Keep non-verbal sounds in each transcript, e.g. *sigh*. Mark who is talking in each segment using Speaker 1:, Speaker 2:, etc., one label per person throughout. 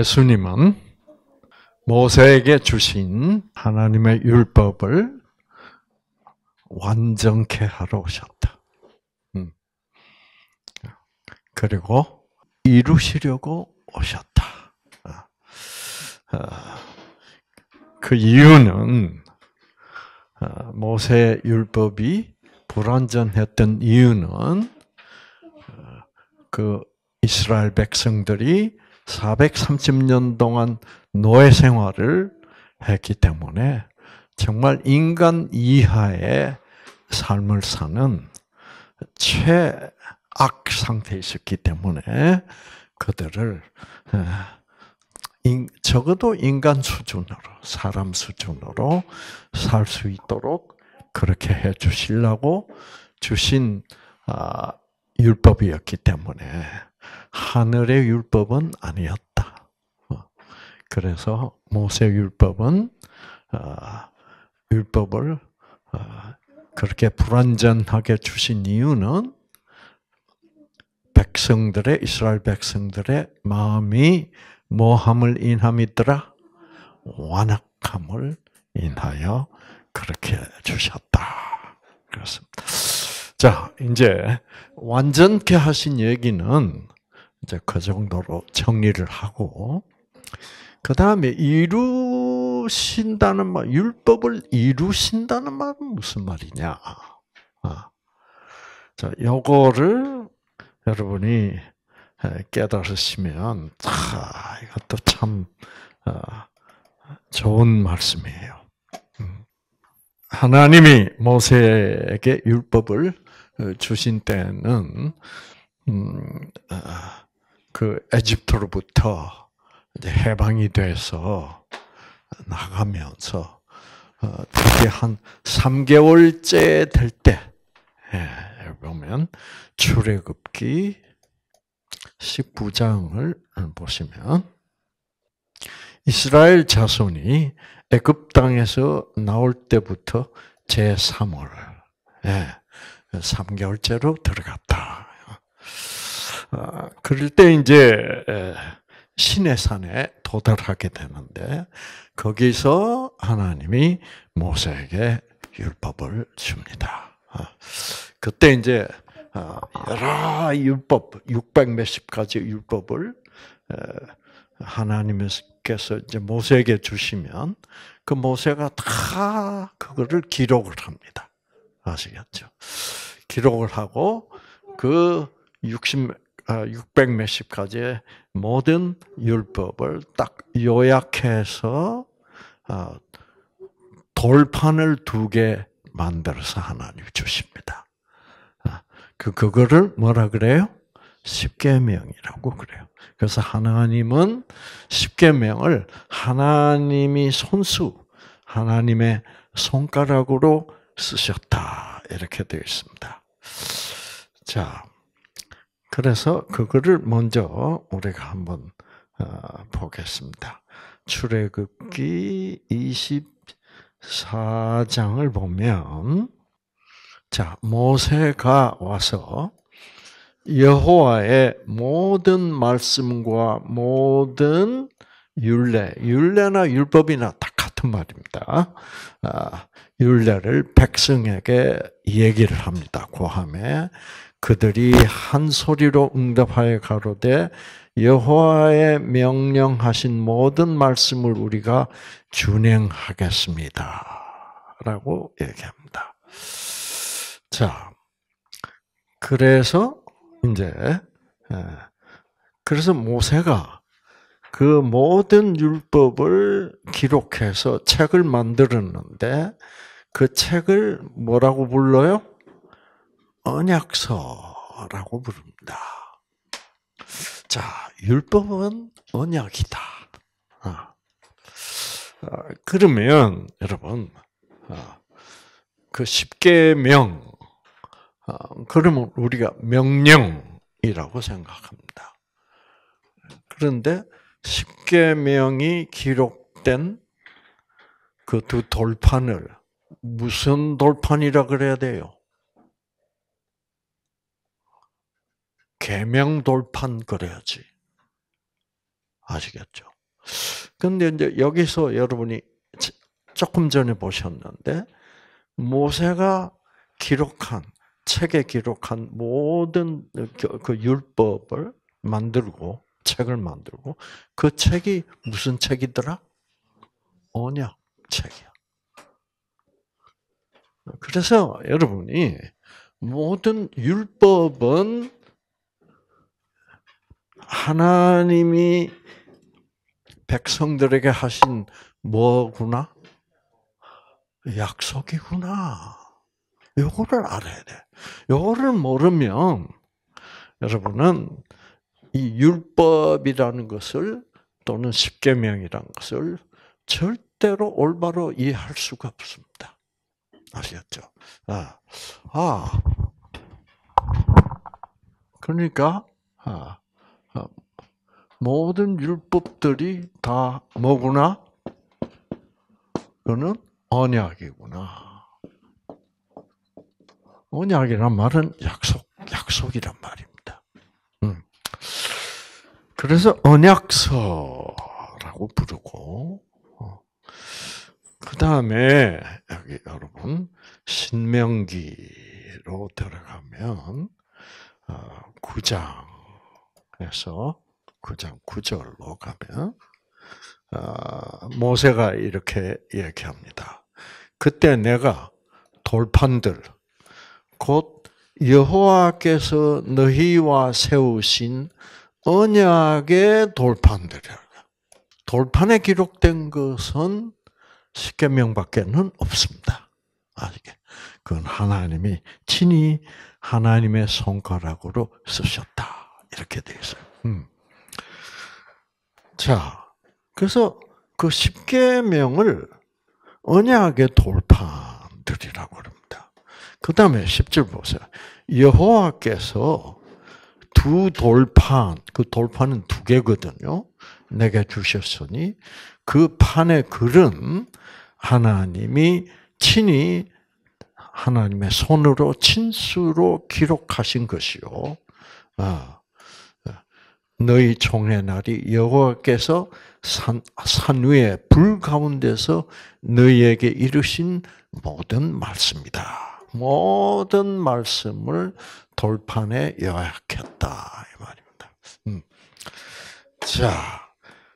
Speaker 1: 예수님은 모세에게 주신 하나님의 율법을 완전케 하러 오셨다. 음. 그리고 이루시려고 오셨다. 아. 아. 그 이유는 아, 모세 율법이 불완전했던 이유는 그 이스라엘 백성들이 430년 동안 노예 생활을 했기 때문에 정말 인간 이하의 삶을 사는 최악 상태에 있었기 때문에 그들을 적어도 인간 수준으로, 사람 수준으로 살 수 있도록 그렇게 해 주시려고 주신 아, 율법이었기 때문에 하늘의 율법은 아니었다. 어, 그래서 모세 율법은 어, 율법을 어, 그렇게 불완전하게 주신 이유는 백성들의 이스라엘 백성들의 마음이 모함을 인함이더라 완악함을 인하여 그렇게 주셨다. 그렇습니다. 자, 이제 완전케 하신 얘기는 이제 그 정도로 정리를 하고 그 다음에 이루신다는 말, 율법을 이루신다는 말은 무슨 말이냐? 아, 자, 요거를 여러분이 깨달으시면 아, 이것도 참 어, 좋은 말씀이에요. 음. 하나님이 모세에게 율법을 어, 주신 때는 음, 어, 그 에집트로부터 이제 해방이 돼서 나가면서 어, 특히 한 3개월째 될때 예, 보면 출애굽기 19장을 음, 보시면 이스라엘 자손이 애굽 땅에서 나올 때부터 제 3월 3개월째로 예, 들어갔다. 아, 그럴 때 이제 신의 산에 도달하게 되는데 거기서 하나님이 모세에게 율법을 줍니다. 아, 그때 이제 아, 여러 율법 600 몇십 가지 율법을 하나님께서 이제 모세에게 주시면 그 모세가 다 그거를 기록을 합니다. 아시겠죠? 기록을 하고 그 60, 600 아, 몇십 가지의 모든 율법을 딱 요약해서 아, 돌판을 두 개 만들어서 하나님 주십니다. 아, 그 그거를 뭐라 그래요? 십계명이라고 그래요. 그래서 하나님은 십계명을 하나님이 손수, 하나님의 손가락으로 쓰셨다 이렇게 되어 있습니다. 자, 그래서 그거를 먼저 우리가 한번 어, 보겠습니다. 출애굽기 24장을 보면 자, 모세가 와서 여호와의 모든 말씀과 모든 율례, 율례나 율법이나 다 같은 말입니다. 아, 율례를 백성에게 얘기를 합니다. 고함에 그들이 한 소리로 응답하여 가로되 여호와의 명령하신 모든 말씀을 우리가 준행하겠습니다. 라고 얘기합니다. 자, 그래서 이제 예, 그래서 모세가 그 모든 율법을 기록해서 책을 만들었는데 그 책을 뭐라고 불러요? 언약서라고 부릅니다. 자, 율법은 언약이다. 어. 어, 그러면 여러분 어, 그 십계명 그러면 우리가 명령이라고 생각합니다. 그런데 십계명이 기록된 그 두 돌판을 무슨 돌판이라 그래야 돼요? 개명 돌판 그래야지. 아시겠죠? 근데 이제 여기서 여러분이 조금 전에 보셨는데 모세가 기록한 책에 기록한 모든 그 율법을 만들고 책을 만들고 그 책이 무슨 책이더라? 언약 책이야. 그래서 여러분이 모든 율법은 하나님이 백성들에게 하신 뭐구나? 약속이구나. 요거를 알아야 돼. 요거를 모르면 여러분은 이 율법이라는 것을 또는 십계명이라는 것을 절대로 올바로 이해할 수가 없습니다. 아시겠죠? 아, 아. 그러니까 아. 어, 모든 율법들이 다 뭐구나? 그거는 언약이구나. 언약이란 말은 약속, 약속이란 말입니다. 음. 그래서 언약서라고 부르고, 어. 그 다음에, 여기 여러분, 신명기로 들어가면, 어, 9장, 그래서 9장 9절로 가면 어, 모세가 이렇게 얘기합니다. 그때 내가 돌판들 곧 여호와께서 너희와 세우신 언약의 돌판들이 돌판에 기록된 것은 십계명밖에는 없습니다. 아시게? 그건 하나님이 친히 하나님의 손가락으로 쓰셨다. 이렇게 돼 있어요. 음. 자, 그래서 그 십계명을 언약의 돌판들이라고 합니다. 그 다음에 1절 보세요. 여호와께서 두 돌판, 그 돌판은 두 개거든요. 내게 주셨으니 그 판의 글은 하나님이 친히 하나님의 손으로 친수로 기록하신 것이요. 아. 너희 총의 날이 여호와께서 산, 산 위에 불 가운데서 너희에게 이르신 모든 말씀이다. 모든 말씀을 돌판에 요약했다. 이 말입니다. 음. 자,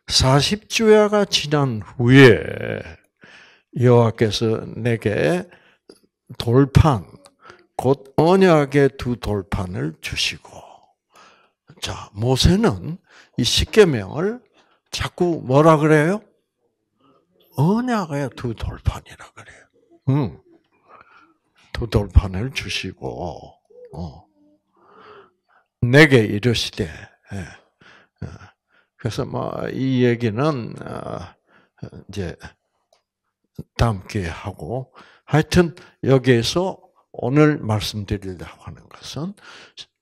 Speaker 1: 40주야가 지난 후에 여호와께서 내게 돌판, 곧 언약의 두 돌판을 주시고 자, 모세는 이 십계명을 자꾸 뭐라 그래요? 언약의 두 돌판이라 그래요. 응. 두 돌판을 주시고, 어. 내게 이르시되, 예. 어. 그래서 뭐, 이 얘기는, 어, 이제, 다음 기회에 하고, 하여튼, 여기에서 오늘 말씀드리려고 하는 것은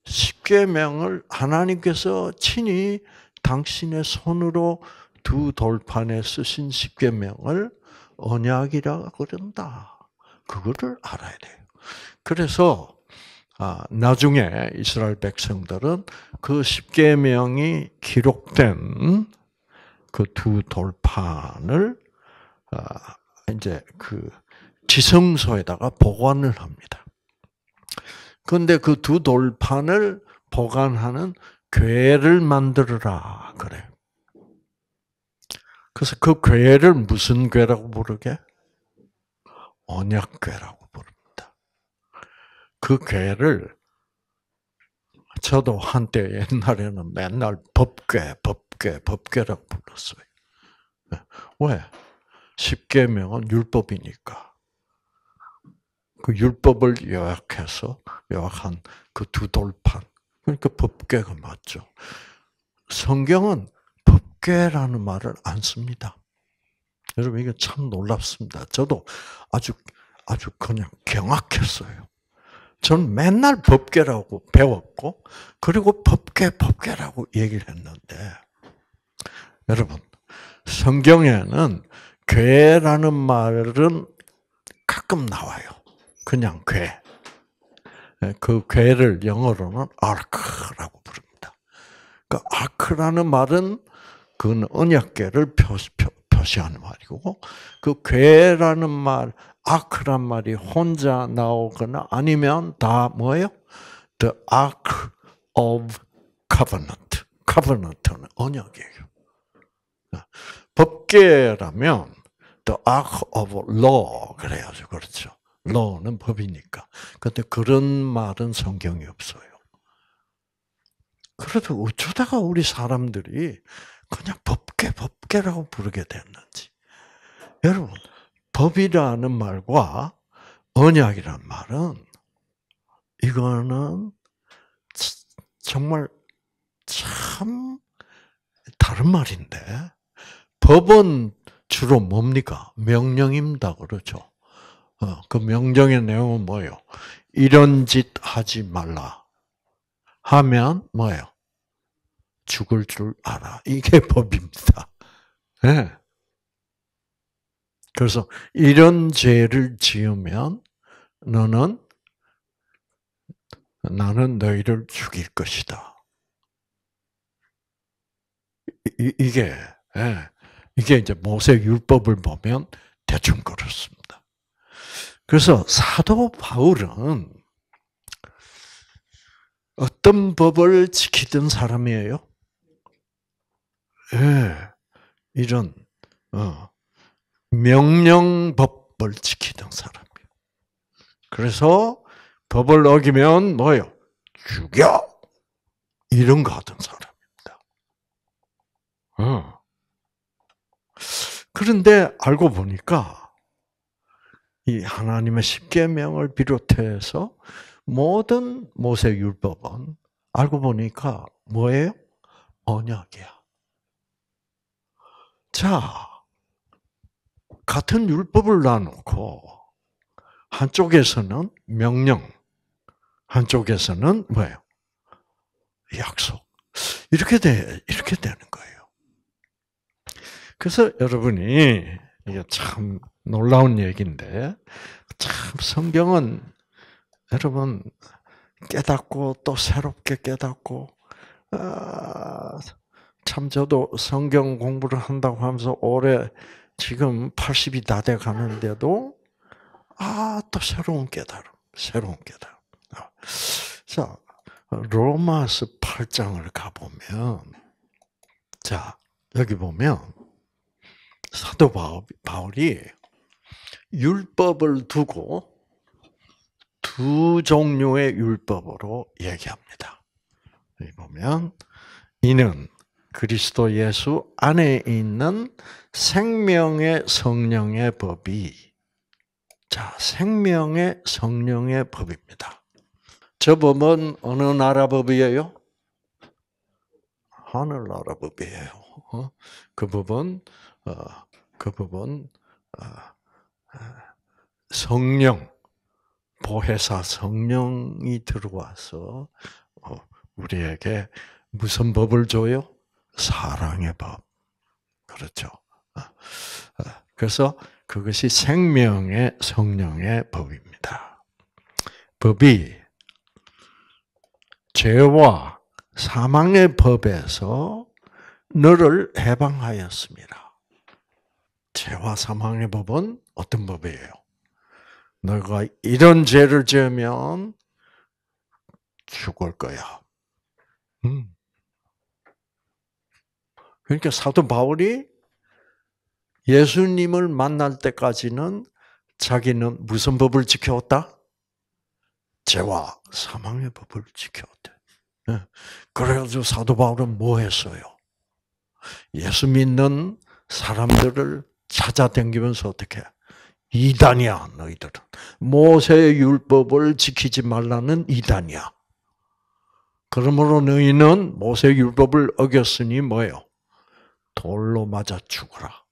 Speaker 1: 십계명을 하나님께서 친히 당신의 손으로 두 돌판에 쓰신 십계명을 언약이라 그런다. 그거를 알아야 돼요. 그래서 아, 나중에 이스라엘 백성들은 그 십계명이 기록된 그 두 돌판을 아, 이제 그 지성소에다가 보관을 합니다. 그런데 그 두 돌판을 보관하는 괴를 만들어라 그래. 그래서 그 괴를 무슨 괴라고 부르게? 언약괴라고 부릅니다. 그 괴를 저도 한때 옛날에는 맨날 법괴, 법괴, 법괴라고 불렀어요. 왜? 십계명은 율법이니까. 그 율법을 요약해서 요약한 그 두 돌판. 그러니까 법계가 맞죠. 성경은 법계라는 말을 안 씁니다. 여러분 이게 참 놀랍습니다. 저도 아주 아주 그냥 경악했어요. 저는 맨날 법계라고 배웠고 그리고 법계 법계라고 얘기를 했는데 여러분 성경에는 괴라는 말은 가끔 나와요. 그냥 괴. 예, 그 괴를 영어로는 아크라고 부릅니다. 그 아크라는 말은 그 언약괴를 표시, 하는 말이고 그 괴라는 말, 아크란 말이 혼자 나오거나 아니면 다 뭐예요? The Ark of Covenant. Covenant는 언약이에요. 예, 법계라면 The Ark of Law 그래야죠, 그렇죠. 론는 법이니까. 그런데 그런 말은 성경이 없어요. 그래도 어쩌다가 우리 사람들이 그냥 법계, 법계라고 부르게 됐는지. 여러분, 법이라는 말과 언약이란 말은 이거는 정말 참 다른 말인데 법은 주로 뭡니까? 명령입니다. 그렇죠? 어, 그 명령의 내용은 뭐예요? 이런 짓 하지 말라. 하면 뭐예요? 죽을 줄 알아. 이게 *laughs* 법입니다. 네. 그래서 이런 죄를 지으면 너는 나는 너희를 죽일 것이다. 이, 게 예. 이게 이제 모세 율법을 보면 대충 그렇습니다. 그래서 사도 바울은 어떤 법을 지키던 사람이에요? 예, 이런 어, 명령법을 지키던 사람이에요. 그래서 법을 어기면 뭐예요? 죽여! 이런 거 하던 사람입니다. 어. 그런데 알고 보니까 이 하나님의 십계명을 비롯해서 모든 모세 율법은 알고 보니까 뭐예요? 언약이야. 자, 같은 율법을 나누고 한쪽에서는 명령, 한쪽에서는 뭐예요? 약속. 이렇게 돼 이렇게 되는 거예요. 그래서 여러분이 이게 참 놀라운 얘기인데 참 성경은 여러분 깨닫고 또 새롭게 깨닫고 아, 참 저도 성경 공부를 한다고 하면서 올해 지금 80이 다돼 가는데도 아 또 새로운 깨달음, 새로운 깨달음. 아, 자로마스 8장을 가보면 자 여기 보면 사도 바울이 율법을 두고 두 종류의 율법으로 얘기합니다. 여기 보면 이는 그리스도 예수 안에 있는 생명의 성령의 법이 자, 생명의 성령의 법입니다. 저 법은 어느 나라 법이에요? 하늘나라 법이에요. 어? 그 법은 어, 그 법은 어, 성령, 보혜사 성령이 들어와서 어, 우리에게 무슨 법을 줘요? 사랑의 법. 그렇죠. 어, 어, 그래서 그것이 생명의 성령의 법입니다. 법이 죄와 사망의 법에서 너를 해방하였습니다. 죄와 사망의 법은 어떤 법이에요? 너가 이런 죄를 지으면 죽을 거야. 음. 그러니까 사도 바울이 예수님을 만날 때까지는 자기는 무슨 법을 지켜왔다? 죄와 사망의 법을 지켜왔대. 네. 그래가지고 사도 바울은 뭐 했어요? 예수 믿는 사람들을 찾아다니면서 어떻게 이단이야, 너희들은. 모세의 율법을 지키지 말라는 이단이야. 그러므로 너희는 모세의 율법을 어겼으니 뭐요 돌로 맞아 죽어라.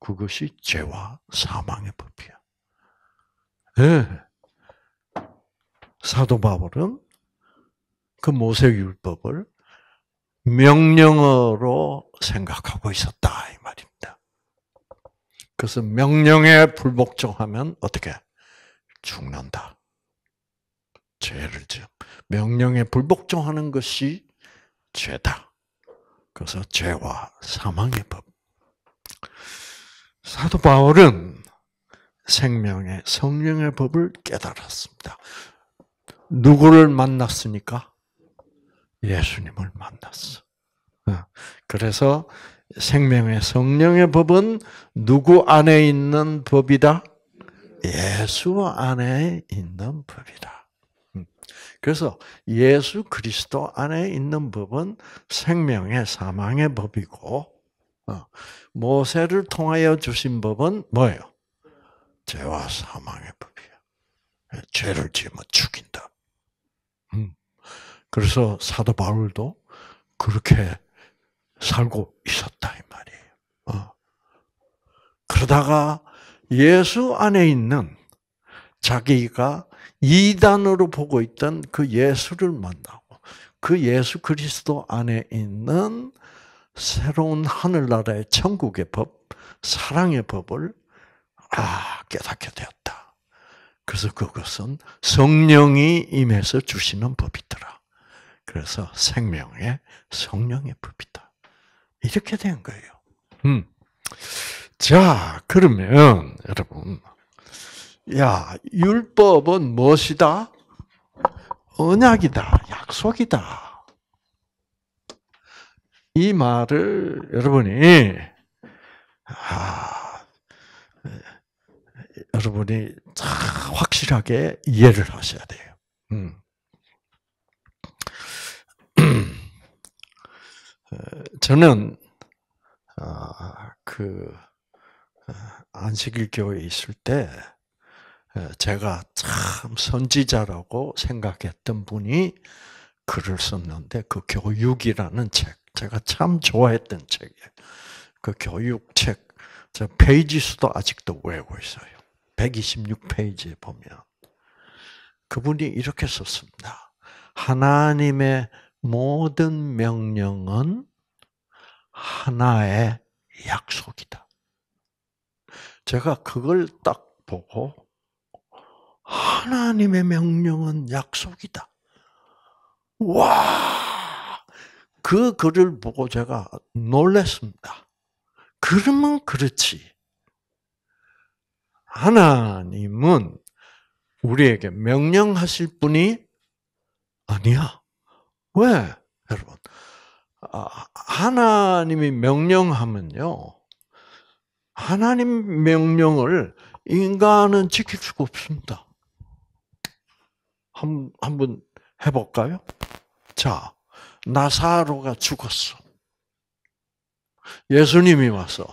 Speaker 1: 그것이 죄와 사망의 법이야. 네. 사도 바울은 그 모세 율법을 명령어로 생각하고 있었다 이 말입니다. 그래서 명령에 불복종하면 어떻게? 죽는다. 죄를 지음. 명령에 불복종하는 것이 죄다. 그래서 죄와 사망의 법. 사도 바울은 생명의 성령의 법을 깨달았습니다. 누구를 만났습니까? 예수님을 만났어. 어. 그래서 생명의 성령의 법은 누구 안에 있는 법이다? 예수 안에 있는 법이다. 음. 그래서 예수 그리스도 안에 있는 법은 생명의 사망의 법이고 어, 모세를 통하여 주신 법은 뭐예요? 죄와 사망의 법이에 예, 죄를 지으면 죽인다. 음. 그래서 사도 바울도 그렇게 살고 있었다 이 말이에요. 어. 그러다가 예수 안에 있는 자기가 이단으로 보고 있던 그 예수를 만나고 그 예수 그리스도 안에 있는 새로운 하늘나라의 천국의 법, 사랑의 법을 아 깨닫게 되었다. 그래서 그것은 성령이 임해서 주시는 법이더라. 그래서 생명의 성령의 법이다. 이렇게 된 거예요. 음. 자, 그러면 여러분, 야 율법은 무엇이다? 언약이다, 약속이다. 이 말을 여러분이 아, 여러분이 확실하게 이해를 하셔야 돼요. 음. 저는 아, 그 아, 안식일 교회에 있을 때 제가 참 선지자라고 생각했던 분이 글을 썼는데 그 교육이라는 책 제가 참 좋아했던 책이에요. 그 교육 책, 저 페이지 수도 아직도 외우고 있어요. 126페이지에 보면. 그분이 이렇게 썼습니다. 하나님의 모든 명령은 하나의 약속이다. 제가 그걸 딱 보고 하나님의 명령은 약속이다. 와! 그 글을 보고 제가 놀랐습니다. 그러면 그렇지. 하나님은 우리에게 명령하실 분이 아니야. 왜? 여러분. 아, 하나님이 명령하면요. 하나님 명령을 인간은 지킬 수가 없습니다. 한, 한 번 해볼까요? 자, 나사로가 죽었어. 예수님이 와서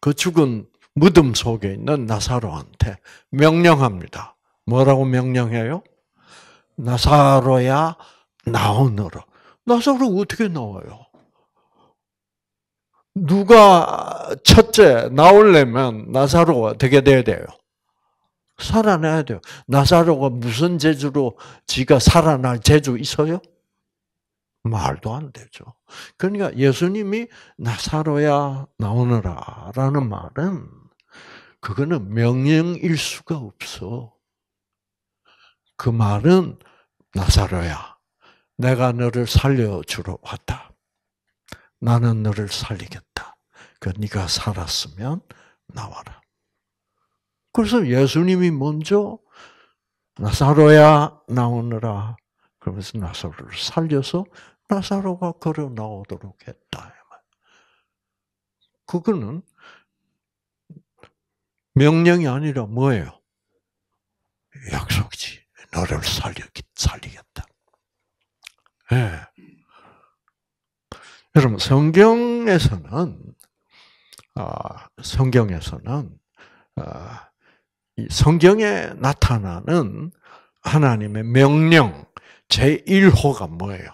Speaker 1: 그 죽은 무덤 속에 있는 나사로한테 명령합니다. 뭐라고 명령해요? 나사로야, 나오너라. 나사로 어떻게 나와요? 누가 첫째 나오려면 나사로가 되게 돼야 돼요. 살아나야 돼요. 나사로가 무슨 재주로 지가 살아날 재주 있어요? 말도 안 되죠. 그러니까 예수님이 나사로야 나오너라 라는 말은 그거는 명령일 수가 없어. 그 말은 나사로야 내가 너를 살려주러 왔다. 나는 너를 살리겠다. 그 네가 살았으면 나와라. 그래서 예수님이 먼저 나사로야 나오느라 그러면서 나사로를 살려서 나사로가 걸어 나오도록 했다. 그거는 명령이 아니라 뭐예요? 약속이지. 너를 살리겠다. 예. 여러분 성경에서는 아, 성경에서는 아, 성경에 나타나는 하나님의 명령 제1호가 뭐예요?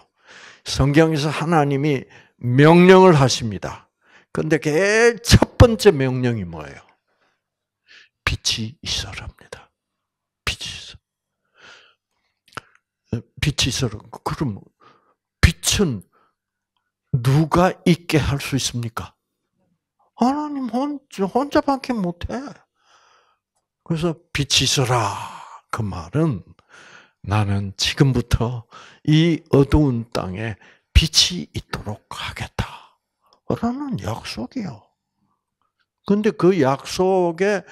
Speaker 1: 성경에서 하나님이 명령을 하십니다. 근데 제일 첫 번째 명령이 뭐예요? 빛이 있어랍니다. 빛이 있어. 빛이 있어 그럼 빛은 누가 있게 할 수 있습니까? 하나님 혼자, 혼자밖에 못해. 그래서 빛이 있라그 말은 나는 지금부터 이 어두운 땅에 빛이 있도록 하겠다. 라는 약속이요. 근데 그 약속에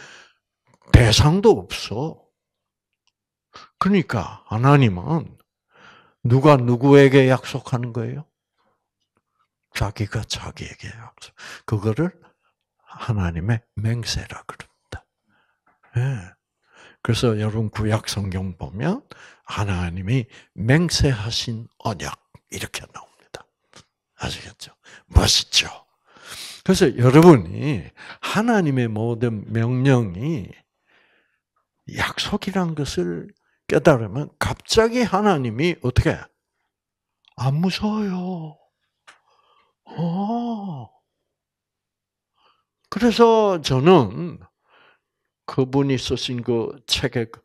Speaker 1: 대상도 없어. 그러니까 하나님은 누가 누구에게 약속하는 거예요? 자기가 자기에게 약속. 그거를 하나님의 맹세라 그럽니다. 네. 그래서 여러분 구약 성경 보면 하나님이 맹세하신 언약 이렇게 나옵니다. 아시겠죠? 멋있죠? 그래서 여러분이 하나님의 모든 명령이 약속이란 것을 깨달으면 갑자기 하나님이 어떻게 안 무서워요. 어. 그래서 저는 그분이 쓰신 그 책의 그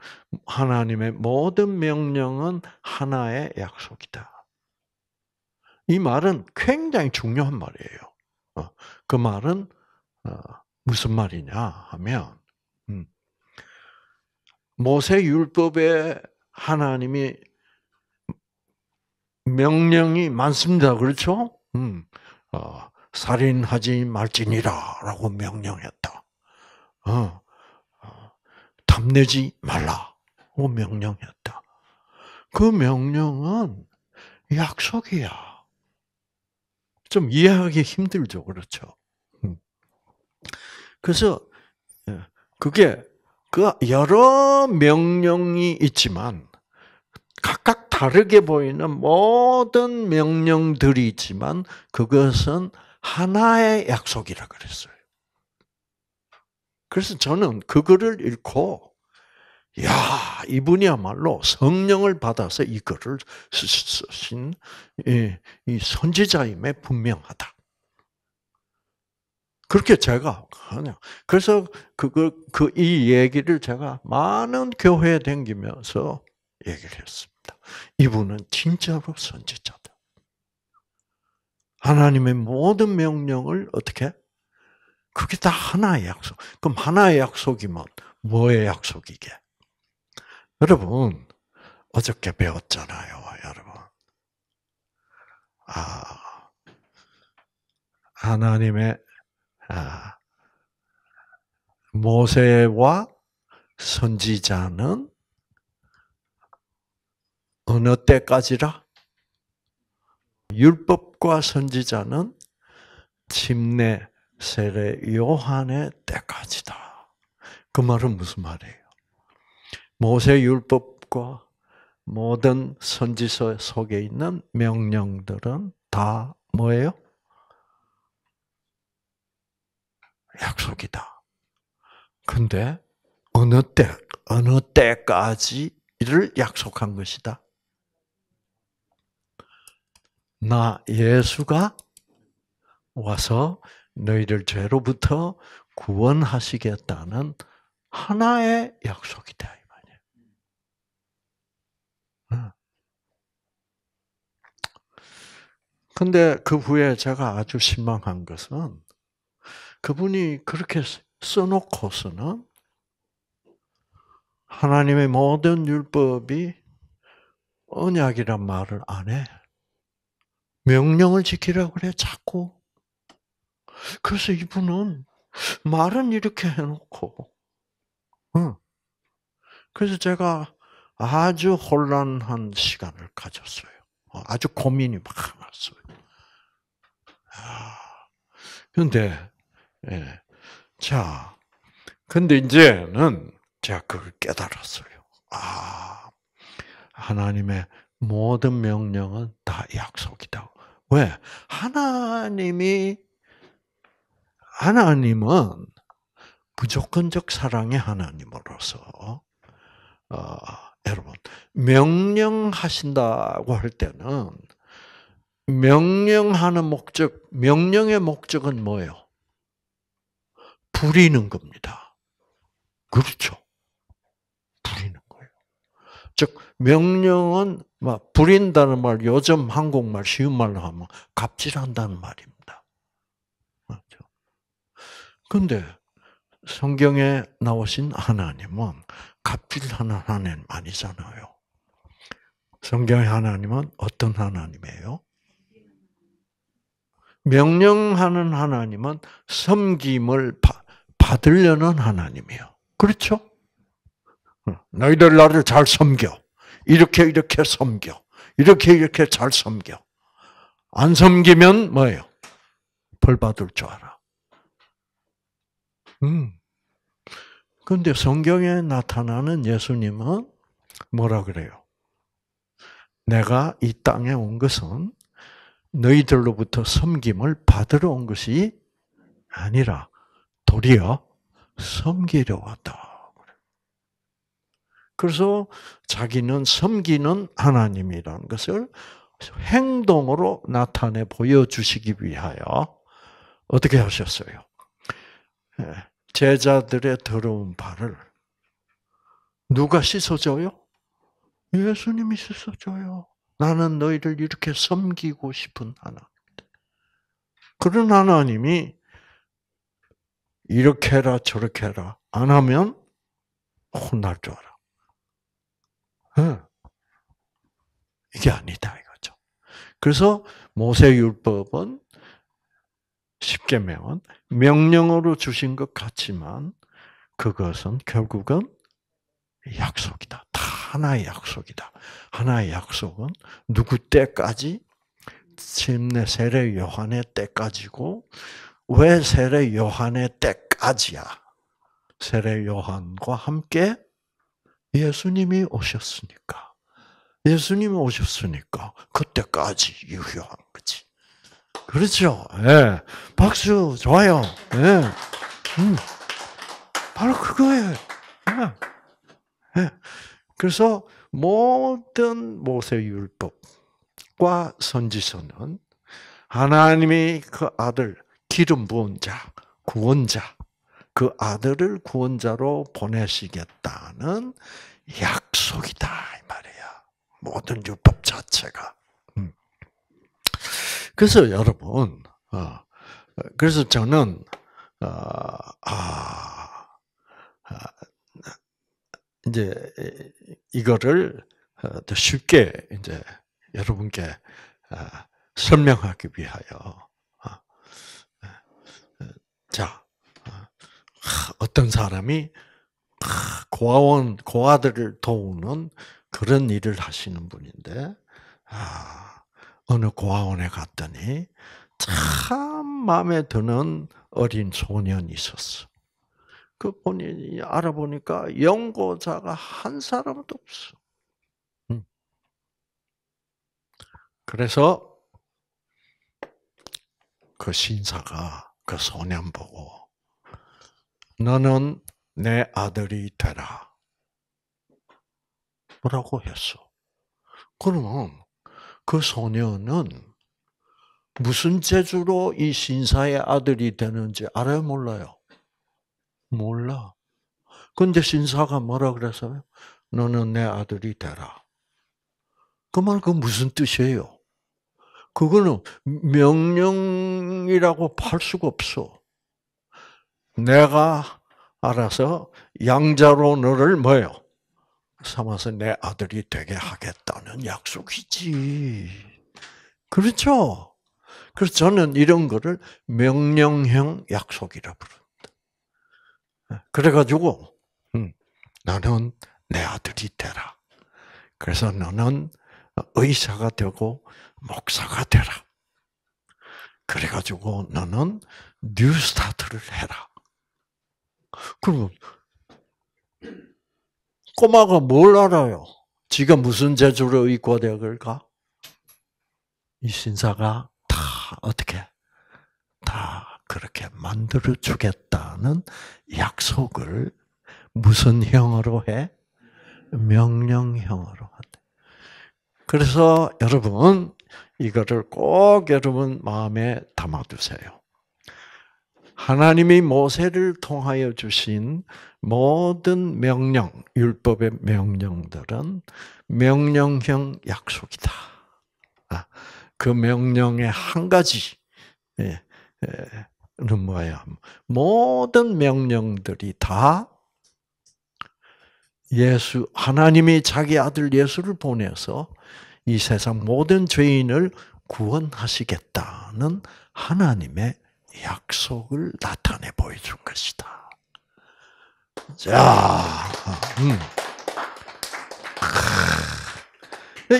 Speaker 1: 하나님의 모든 명령은 하나의 약속이다. 이 말은 굉장히 중요한 말이에요. 어, 그 말은 어, 무슨 말이냐 하면 모세 율법에 하나님이 명령이 많습니다. 그렇죠? 음. 어, 살인하지 말지니라라고 명령했다. 어, 어, 탐내지 말라고 명령했다. 그 명령은 약속이야. 좀 이해하기 힘들죠, 그렇죠? 음. 그래서 예, 그게 그 여러 명령이 있지만 각각 다르게 보이는 모든 명령들이지만 있 그것은 하나의 약속이라 그랬어요. 그래서 저는 그거를 읽고 야 이분이야말로 성령을 받아서 이거를 쓰신 예, 이 선지자임에 분명하다. 그렇게 제가 하냐. 그래서 그그 이 얘기를 제가 많은 교회에 댕기면서 얘기를 했습니다. 이분은 진짜로 선지자다. 하나님의 모든 명령을 어떻게? 그게 다 하나의 약속. 그럼 하나의 약속이면 뭐의 약속이게? 여러분 어저께 배웠잖아요, 여러분. 아 하나님의 아, 모세와 선지자는 어느 때까지라? 율법과 선지자는 침례 세례 요한의 때까지다. 그 말은 무슨 말이에요? 모세 율법과 모든 선지서 속에 있는 명령들은 다 뭐예요? 약속이다. 근데 어느 때 어느 때까지를 약속한 것이다. 나 예수가 와서 너희를 죄로부터 구원하시겠다는 하나의 약속이다 이 말이에요. 근데 그 후에 제가 아주 실망한 것은 그분이 그렇게 써놓고서는 하나님의 모든 율법이 언약이란 말을 안 해. 명령을 지키라고 그래, 자꾸. 그래서 이분은 말은 이렇게 해놓고, 응. 그래서 제가 아주 혼란한 시간을 가졌어요. 어, 아주 고민이 많았어요. 그데 예. 자, 근데 이제는 제가 그걸 깨달았어요. 아, 하나님의 모든 명령은 다 약속이다. 왜? 하나님이, 하나님은 무조건적 사랑의 하나님으로서, 어, 여러분, 명령하신다고 할 때는, 명령하는 목적, 명령의 목적은 뭐예요? 부리는 겁니다. 그렇죠? 부리는 거예요. 즉 명령은 막 뭐 부린다는 말 요즘 한국말 쉬운 말로 하면 갑질한다는 말입니다. 맞죠? 근데 성경에 나오신 하나님은 갑질하는 하나님 아니잖아요. 성경의 하나님은 어떤 하나님이에요? 명령하는 하나님은 섬김을 받 받으려는 하나님이요. 그렇죠? 너희들 나를 잘 섬겨. 이렇게 이렇게 섬겨. 이렇게 이렇게 잘 섬겨. 안 섬기면 뭐예요? 벌 받을 줄 알아. 음. 근데 성경에 나타나는 예수님은 뭐라 그래요? 내가 이 땅에 온 것은 너희들로부터 섬김을 받으러 온 것이 아니라 도리어 섬기려 왔다. 그래서 자기는 섬기는 하나님이라는 것을 행동으로 나타내 보여주시기 위하여 어떻게 하셨어요? 예, 제자들의 더러운 발을 누가 씻어줘요? 예수님이 씻어줘요. 나는 너희를 이렇게 섬기고 싶은 하나님. 그런 하나님이 이렇게 해라, 저렇게 해라. 안 하면 혼날 줄 알아. 응. 이게 아니다, 이거죠. 그래서 모세율법은 십계명은 명령으로 주신 것 같지만 그것은 결국은 약속이다. 다 하나의 약속이다. 하나의 약속은 누구 때까지 침례 세례 요한의 때까지고 왜 세례 요한의 때까지야? 세례 요한과 함께 예수님이 오셨으니까. 예수님이 오셨으니까 그때까지 유효한 거지. 그렇죠. 예. 박수 좋아요. 예. 음. 바로 그거예요. 예. 예. 그래서 모든 모세 율법과 선지서는 하나님이 그 아들 기름 부은 자, 구원자, 그 아들을 구원자로 보내시겠다는 약속이다 이 말이야. 모든 율법 자체가. 음. 그래서 여러분, 어, 그래서 저는 어, 아, 아, 이제 이거를 어, 더 쉽게 이제 여러분께 설명하기 위하여 자, 아, 어떤 사람이 아, 고아원, 고아들을 도우는 그런 일을 하시는 분인데, 아, 어느 고아원에 갔더니 참 마음에 드는 어린 소년이 있었어. 그 본인이 알아보니까 연고자가 한 사람도 없어. 음. 그래서 그 신사가 그 소년 보고 너는 내 아들이 되라. 라고 했어. 그러면 그소년은 무슨 재주로 이 신사의 아들이 되는지 알아요, 몰라요? 몰라. 근데 신사가 뭐라 그랬어요? 너는 내 아들이 되라. 그말그 그 무슨 뜻이에요? 그거는 명령이라고 팔 수가 없어. 내가 알아서 양자로 너를 뭐요? 삼아서 내 아들이 되게 하겠다는 약속이지. 그렇죠? 그래서 저는 이런 거를 명령형 약속이라 부릅니다. 그래가지고, 음, 는내 아들이 되라. 그래서 너는 의사가 되고 목사가 되라. 그래가지고 너는 뉴스타트를 해라. 그러면 꼬마가 뭘 알아요? 지가 무슨 재주로 이 고대학을 가? 이 신사가 다 어떻게 다 그렇게 만들어 주겠다는 약속을 무슨 형으로 해? 명령형으로 한다. 그래서 여러분 이거를 꼭 여러분 마음에 담아두세요. 하나님이 모세를 통하여 주신 모든 명령, 율법의 명령들은 명령형 약속이다. 아, 그 명령의 한 가지는 예, 예, 뭐야? 모든 명령들이 다 예수, 하나님이 자기 아들 예수를 보내서 이 세상 모든 죄인을 구원하시겠다는 하나님의 약속을 나타내 보여준 것이다. 자, 음.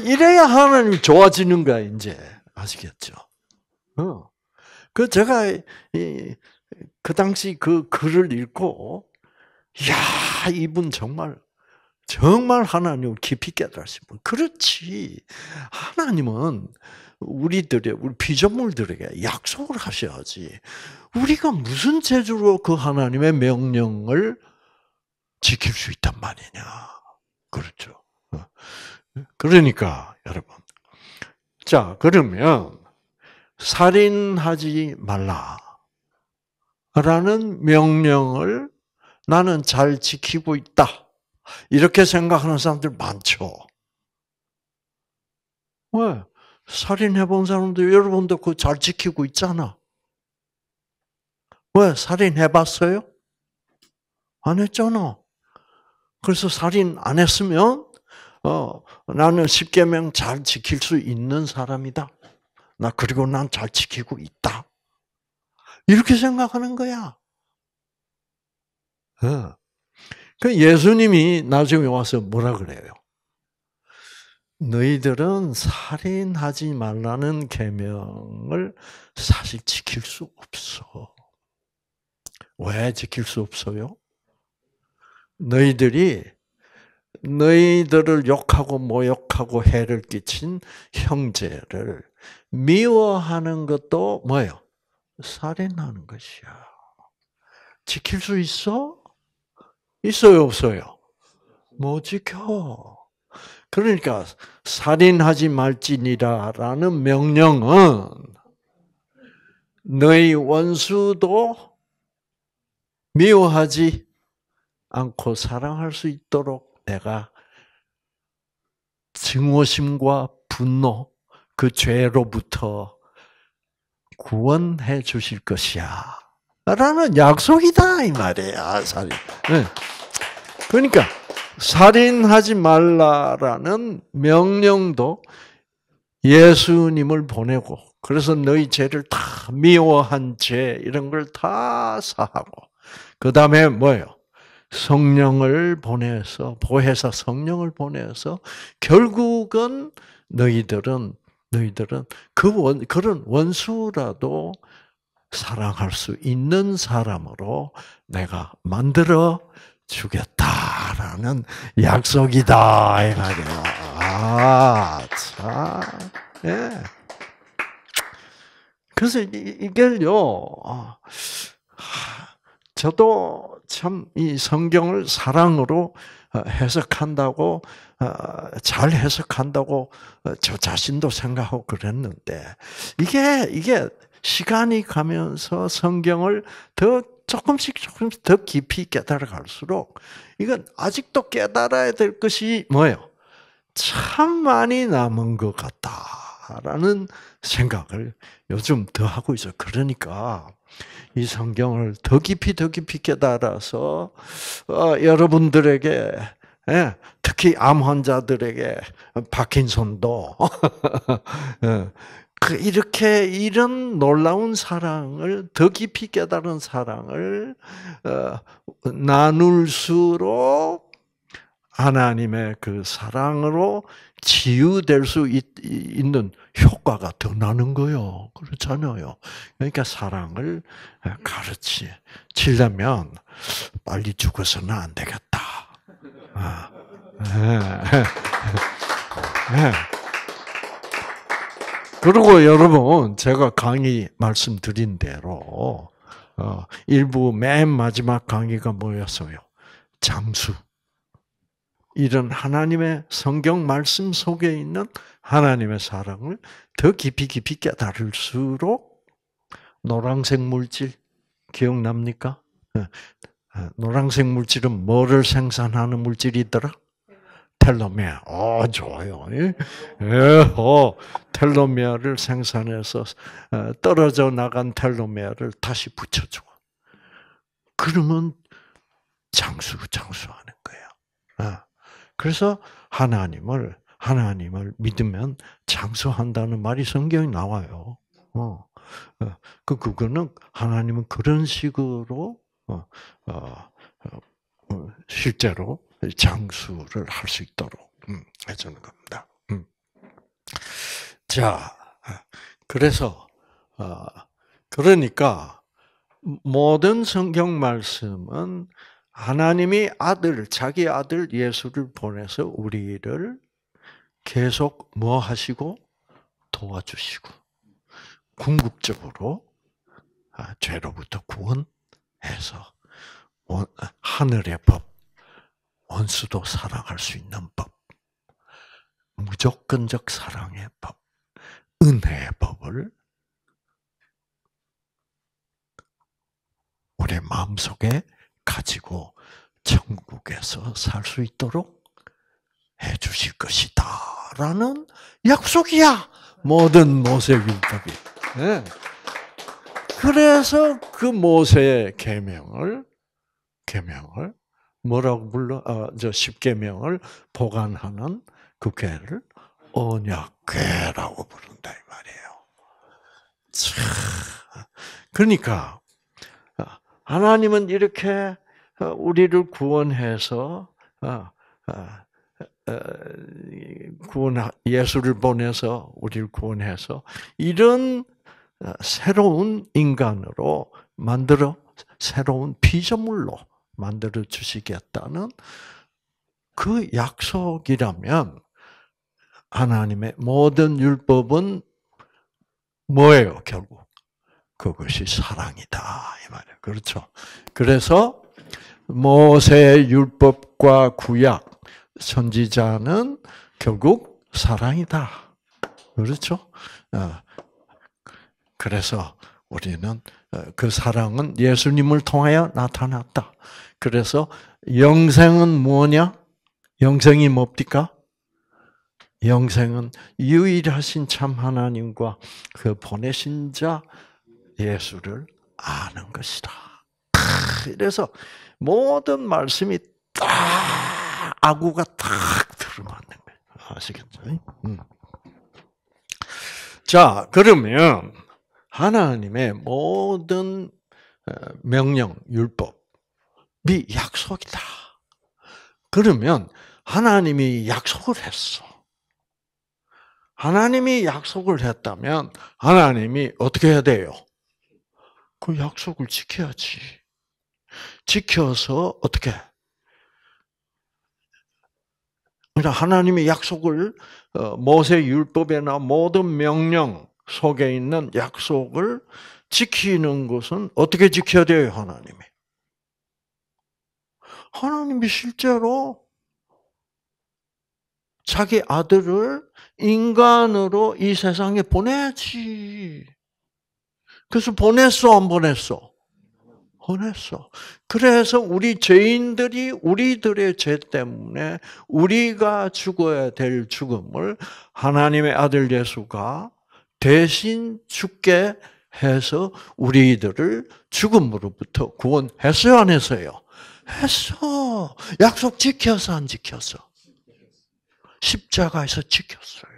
Speaker 1: 이래야 하나님이 좋아지는 거야, 이제. 아시겠죠? 어. 그 제가 이, 그 당시 그 글을 읽고 야 이분 정말 정말 하나님을 깊이 깨달으신 분. 그렇지. 하나님은 우리들의, 우리 피조물들에게 약속을 하셔야지. 우리가 무슨 재주로 그 하나님의 명령을 지킬 수 있단 말이냐. 그렇죠. 그러니까, 여러분. 자, 그러면, 살인하지 말라. 라는 명령을 나는 잘 지키고 있다. 이렇게 생각하는 사람들 많죠. 왜? 살인해본 사람들 여러분도 그거 잘 지키고 있잖아. 왜? 살인해봤어요? 안 했잖아. 그래서 살인 안 했으면 어, 나는 1 0개명잘 지킬 수 있는 사람이다. 나 그리고 난 잘 지키고 있다. 이렇게 생각하는 거야. 어. 그 예수님이 나중에 와서 뭐라 그래요? 너희들은 살인하지 말라는 계명을 사실 지킬 수 없어. 왜 지킬 수 없어요? 너희들이 너희들을 욕하고 모욕하고 해를 끼친 형제를 미워하는 것도 뭐예요? 살인하는 것이야. 지킬 수 있어? 있어요, 없어요? 못 뭐 지켜. 그러니까 살인하지 말지니라라는 명령은 너희 원수도 미워하지 않고 사랑할 수 있도록 내가 증오심과 분노 그 죄로부터 구원해 주실 것이야. 라는 약속이다 이 말이야 아, 살인. 네. 그러니까 살인하지 말라라는 명령도 예수님을 보내고 그래서 너희 죄를 다 미워한 죄 이런 걸 다 사하고 그 다음에 뭐예요? 성령을 보내서 보혜사 성령을 보내서 결국은 너희들은 너희들은 그 원, 그런 원수라도 사랑할 수 있는 사람으로 내가 만들어 주겠다라는 약속이다. 이 말이야. 아, 참. 예. 그래서 이게요, 아, 저도 참 이 성경을 사랑으로 어, 해석한다고, 어, 잘 해석한다고 어, 저 자신도 생각하고 그랬는데, 이게, 이게 시간이 가면서 성경을 더 조금씩 조금씩 더 깊이 깨달아갈수록 이건 아직도 깨달아야 될 것이 뭐예요? 참 많이 남은 것 같다라는 생각을 요즘 더 하고 있어. 그러니까 이 성경을 더 깊이 더 깊이 깨달아서 어, 여러분들에게 예, 특히 암 환자들에게 어, 파킨손도 *laughs* 예, 그 이렇게 이런 놀라운 사랑을 더 깊이 깨달은 사랑을 어, 나눌수록 하나님의 그 사랑으로 치유될 수 있, 는 효과가 더 나는 거요. 그렇잖아요. 그러니까 사랑을 어, 가르치려면 빨리 죽어서는 안 되겠다. 네. 네. *laughs* 그리고 여러분 제가 강의 말씀드린 대로 어, 일부 맨 마지막 강의가 뭐였어요? 잠수. 이런 하나님의 성경 말씀 속에 있는 하나님의 사랑을 더 깊이 깊이 깨달을수록 노란색 물질 기억납니까? 어, 어, 노란색 물질은 뭐를 생산하는 물질이더라? 텔로미어. 어, 아, 좋아요. 예, 예 어, 텔로미어를 생산해서 어, 떨어져 나간 텔로미어를 다시 붙여줘. 그러면 장수, 장수하는 거예요. 예. 그래서 하나님을, 하나님을 믿으면 장수한다는 말이 성경에 나와요. 어. 어 그, 그거는 하나님은 그런 식으로, 어, 실제로 장수를 할 수 있도록 음, 해주는 겁니다. 음. 자, 아, 그래서 아, 그러니까 모든 성경 말씀은 하나님이 아들, 자기 아들 예수를 보내서 우리를 계속 뭐 하시고 도와주시고 궁극적으로 아, 죄로부터 구원해서 하늘의 법, 원수도 사랑할 수 있는 법, 무조건적 사랑의 법, 은혜의 법을 우리 마음속에 가지고 천국에서 살 수 있도록 해 주실 것이다. 라는 약속이야. 모든 모세율법이. 네. 그래서 그 모세의 계명을 계명을 뭐라고 불러? 아, 저 십계명을 보관하는 국회를 언약궤라고 부른다 이 말이에요. 참. 그러니까 어, 하나님은 이렇게 어, 우리를 구원해서 구원 예수를 보내서 우리를 구원해서 이런 새로운 인간으로 만들어 새로운 피조물로 만들어 주시겠다는 그 약속이라면 하나님의 모든 율법은 뭐예요, 결국? 그것이 사랑이다. 이 말이에요. 그렇죠. 그래서 모세의 율법과 구약, 선지자는 결국 사랑이다. 그렇죠? 어, 그래서 우리는 어, 그 사랑은 예수님을 통하여 나타났다. 그래서 영생은 뭐냐? 영생이 뭡니까? 영생은 유일하신 참 하나님과 그 보내신 자 예수를 아는 것이다. 그래서 모든 말씀이 딱 아구가 딱 들어맞는 거예요. 아시겠죠? 음. 자, 그러면 하나님의 모든 어, 명령, 율법이 약속이다. 그러면 하나님이 약속을 했어. 하나님이 약속을 했다면 하나님이 어떻게 해야 돼요? 그 약속을 지켜야지. 지켜서 어떻게? 그러니까 하나님의 약속을 어, 모세 율법에나 모든 명령 속에 있는 약속을 지키는 것은 어떻게 지켜야 돼요, 하나님이? 하나님이 실제로 자기 아들을 인간으로 이 세상에 보내지. 그래서 보냈어, 안 보냈어? 보냈어. 그래서 우리 죄인들이 우리들의 죄 때문에 우리가 죽어야 될 죽음을 하나님의 아들 예수가 대신 죽게 해서 우리들을 죽음으로부터 구원했어요, 안 했어요? 했어. 약속 지켜서 안 지켰어? 십자가에서 지켰어요.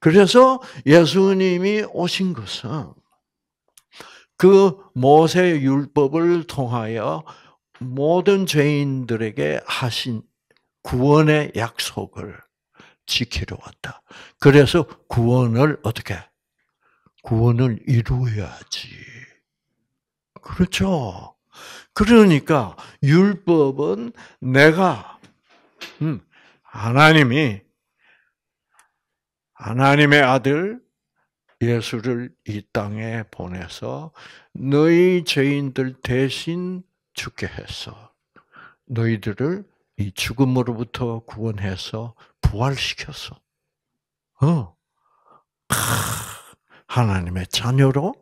Speaker 1: 그래서 예수님이 오신 것은 그 모세 율법을 통하여 모든 죄인들에게 하신 구원의 약속을 지키러 왔다. 그래서 구원을 어떻게? 구원을 이루어야지. 그렇죠. 그러니까 율법은 내가 음, 하나님이 하나님의 아들 예수를 이 땅에 보내서 너희 죄인들 대신 죽게 했어. 너희들을 이 죽음으로부터 구원해서 부활시켰어. 어. 하나님의 자녀로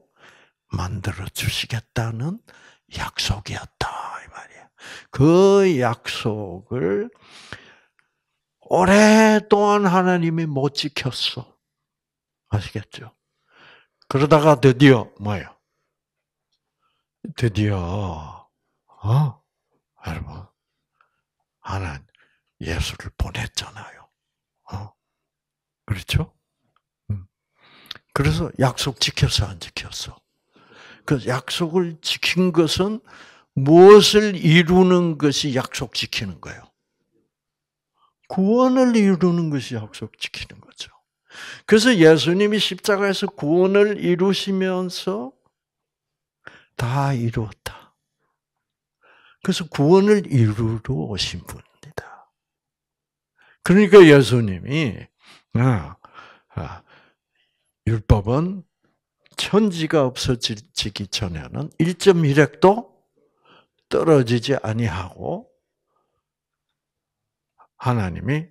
Speaker 1: 만들어 주시겠다는 약속이었다 이 말이야. 그 약속을 오랫동안 하나님이 못 지켰어. 아시겠죠? 그러다가 드디어 뭐예요? 드디어 어? 여러분 하나님 예수를 보냈잖아요. *gasps* 그렇죠? 음. 그래서 약속 지켰어, 안 지켰어? 그 약속을 지킨 것은 무엇을 이루는 것이 약속 지키는 거예요? 구원을 이루는 것이 약속 지키는 거죠. 그래서 예수님이 십자가에서 구원을 이루시면서 다 이루었다. 그래서 구원을 이루러 오신 분. 그러니까 예수님이 아, 아, 율법은 천지가 없어지기 전에는 1.1핵도 떨어지지 아니하고 하나님이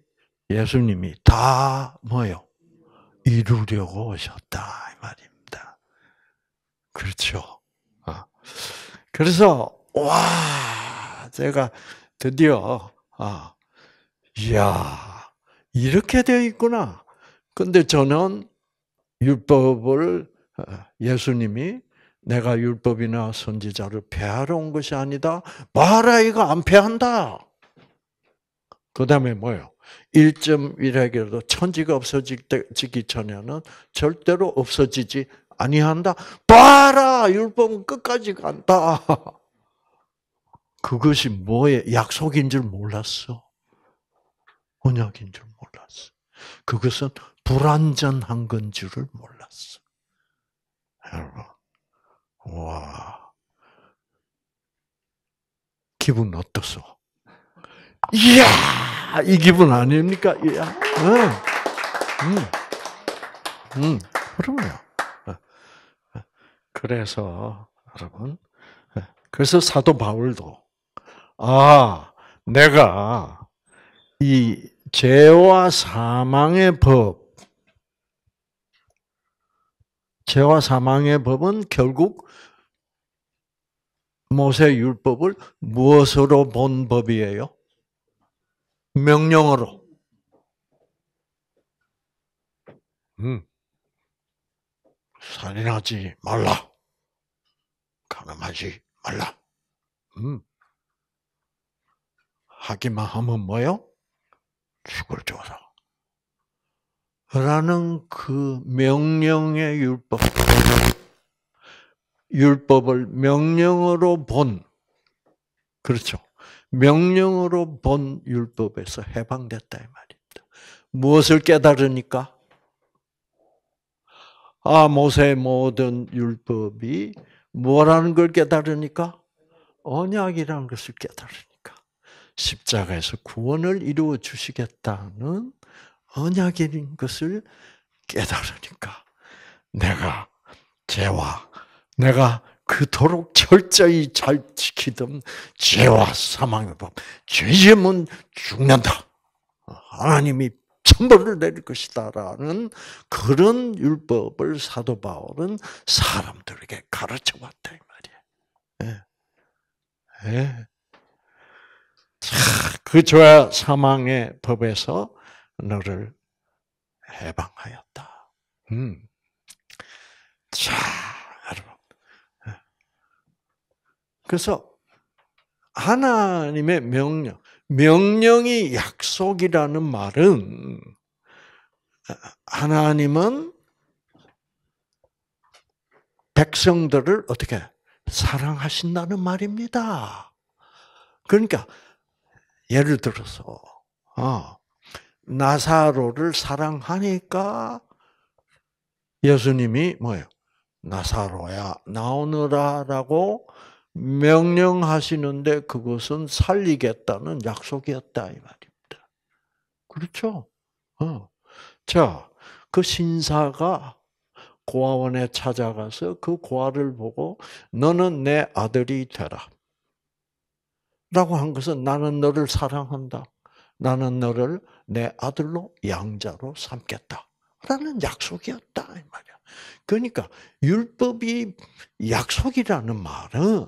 Speaker 1: 예수님이 다 뭐요? 이루려고 오셨다 이 말입니다. 그렇죠. 아, 그래서 와 제가 드디어 아 이야, 이렇게 되어 있구나. 근데 저는 율법을 어, 예수님이 내가 율법이나 선지자를 폐하러 온 것이 아니다. 말라 이거 안 폐한다. 그 다음에 뭐요? 1 1에게도 천지가 없어 지기 전에는 절대로 없어지지 아니한다. 봐라! 율법은 끝까지 간다. *laughs* 그것이 뭐의 약속인 줄 몰랐어. 언약인 줄 몰랐어. 그것은 불완전한 건 줄을 몰랐어. 여러분, 와. 기분 어떠소? 이야! 이 기분 아닙니까? 이야! 응. 응. 응. 그럼요. 그래서, 여러분. 그래서 사도 바울도, 아, 내가 이 죄와 사망의 법, 죄와 사망의 법은 결국 모세 율법을 무엇으로 본 법이에요? 명령으로. 음. 살인하지 말라. 가늠하지 말라. 음. 하기만 하면 뭐요? 죽을 줘라. 라는 그 명령의 율법, 율법을 명령으로 본, 그렇죠. 명령으로 본 율법에서 해방됐다, 이 말입니다. 무엇을 깨달으니까? 아, 모세의 모든 율법이 뭐라는 걸 깨달으니까? 언약이라는 것을 깨달으니까. 십자가에서 구원을 이루어 주시겠다는 언약인 것을 깨달으니까 내가 죄와 내가 그토록 철저히 잘 지키던 죄와 사망의 법, 죄지면 죽는다. 하나님이 천벌을 내릴 것이다라는 그런 율법을 사도 바울은 사람들에게 가르쳐 왔다 이말이에 예. 예. 그 죄와 사망의 법에서 너를 해방하였다. 음. 자, 여러분. 예. 그래서 하나님의 명령, 명령이 약속이라는 말은 하나님은 백성들을 어떻게 사랑하신다는 말입니다. 그러니까 예를 들어서 아, 나사로를 사랑하니까 예수님이 뭐예요? 나사로야 나오느라라고 명령하시는데 그것은 살리겠다는 약속이었다 이 말입니다. 그렇죠? 어. 자, 그 신사가 고아원에 찾아가서 그 고아를 보고 너는 내 아들이 되라. 라고 한 것은 나는 너를 사랑한다. 나는 너를 내 아들로 양자로 삼겠다. 라는 약속이었다. 이 말이야. 그러니까 율법이 약속이라는 말은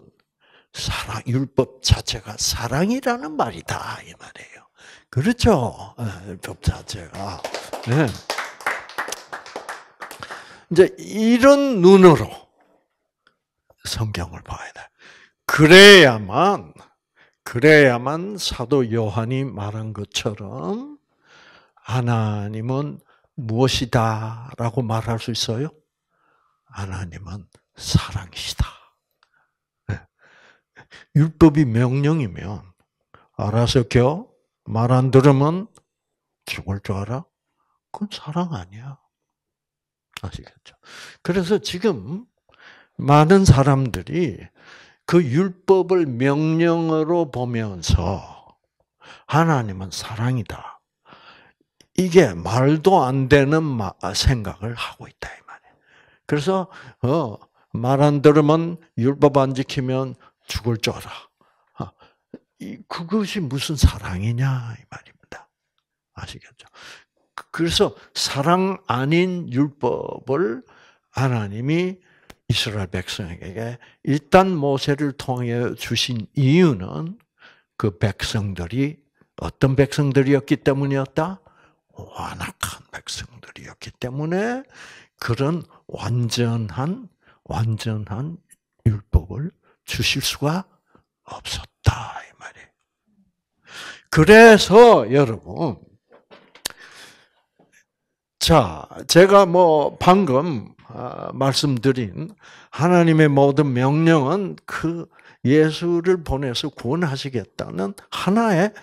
Speaker 1: 사랑, 율법 자체가 사랑이라는 말이다. 이 말이에요. 그렇죠. 어, 율법 자체가. 네. 이제 이런 눈으로 성경을 봐야 돼. 그래야만 그래야만 사도 요한이 말한 것처럼 하나님은 무엇이다 라고 말할 수 있어요? 하나님은 사랑이시다. 예. 율법이 명령이면 알아서 겨? 말 안 들으면 죽을 줄 알아? 그건 사랑 아니야. 아시겠죠? 그래서 지금 많은 사람들이 그 율법을 명령으로 보면서 하나님은 사랑이다. 이게 말도 안 되는 생각을 하고 있다 이 말이에요. 그래서 어, 말안 들으면 율법 안 지키면 죽을 줄 알아. 그것이 무슨 사랑이냐 이 말입니다. 아시겠죠? 그, 그래서 사랑 아닌 율법을 하나님이 이스라엘 백성에게 일단 모세를 통해 주신 이유는 그 백성들이 어떤 백성들이었기 때문이었다? 완악한 백성들이었기 때문에 그런 완전한 완전한 율법을 주실 수가 없었다 이 말이에요. 그래서 여러분 자 제가 뭐 방금 아, 말씀드린 하나님의 모든 명령은 그 예수를 보내서 구원하시겠다는 하나의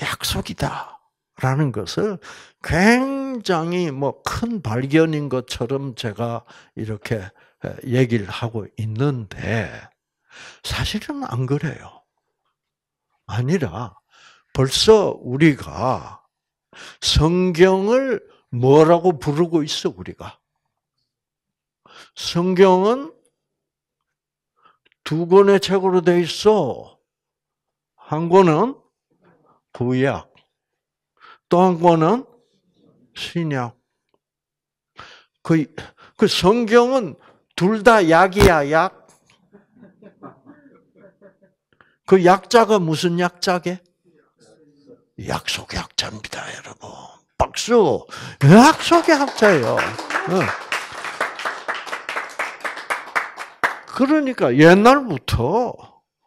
Speaker 1: 약속이다라는 것을 굉장히 뭐 큰 발견인 것처럼 제가 이렇게 얘기를 하고 있는데 사실은 안 그래요. 아니라 벌써 우리가 성경을 뭐라고 부르고 있어 우리가 성경은 두 권의 책으로 돼 있어. 한 권은 구약, 또 한 권은 신약. 그, 그 성경은 둘 다 약이야, 약. 그 약자가 무슨 약자게? 약속 약자입니다, 여러분. 박수! 약속의 약자예요. 그러니까 옛날부터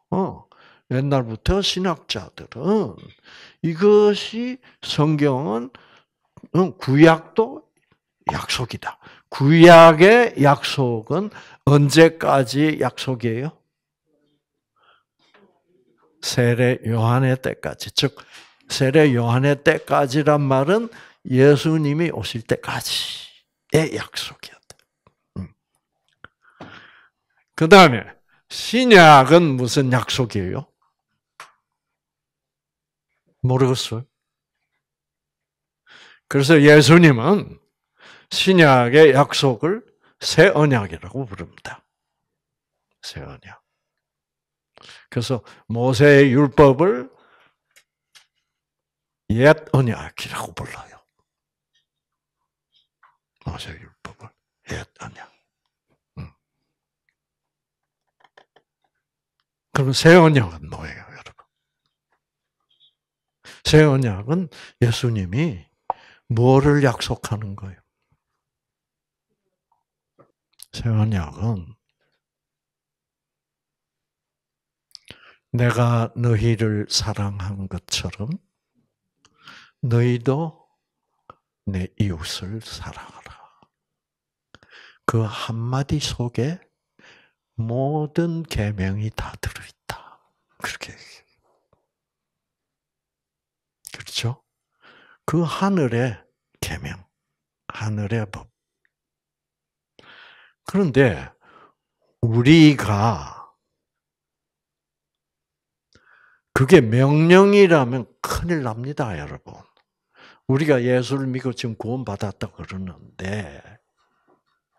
Speaker 1: 어, 옛날부터 신학자들은 이것이 성경은 어, 구약도 약속이다. 구약의 약속은 언제까지 약속이에요? 세례 요한의 때까지. 즉 세례 요한의 때까지란 말은 예수님이 오실 때까지의 약속이야. 그 다음에 신약은 무슨 약속이에요? 모르겠어요. 그래서 예수님은 신약의 약속을 새 언약이라고 부릅니다. 새 언약. 그래서 모세의 율법을 옛 언약이라고 불러요. 모세의 율법을 옛 언약. 그럼면새 언약은 뭐예요, 여러분? 새 언약은 예수님이 뭐를 약속하는 거예요? 새 언약은 내가 너희를 사랑한 것처럼 너희도 내 이웃을 사랑하라. 그 한마디 속에 모든 계명이 다 들어있다. 그렇게 그렇죠? 그 하늘의 계명, 하늘의 법. 그런데 우리가 그게 명령이라면 큰일 납니다, 여러분. 우리가 예수를 믿고 지금 구원받았다 그러는데,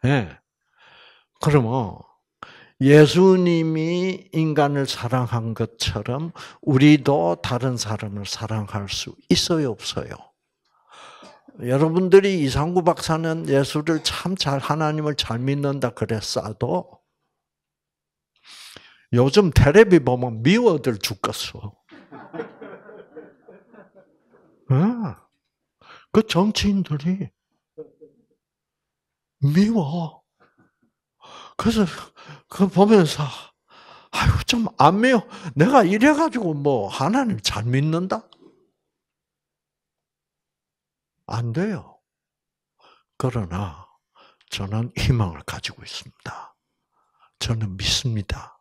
Speaker 1: 예. 네. 그러면 예수님이 인간을 사랑한 것처럼 우리도 다른 사람을 사랑할 수 있어요, 없어요? 여러분들이 이상구 박사는 예수를 참 잘, 하나님을 잘 믿는다 그랬어도 요즘 테레비 보면 미워들 죽겠어. 응. 어? 그 정치인들이 미워. 그래서 그 보면서 아유 좀안믿요 내가 이래 가지고 뭐 하나님 잘 믿는다? 안 돼요. 그러나 저는 희망을 가지고 있습니다. 저는 믿습니다.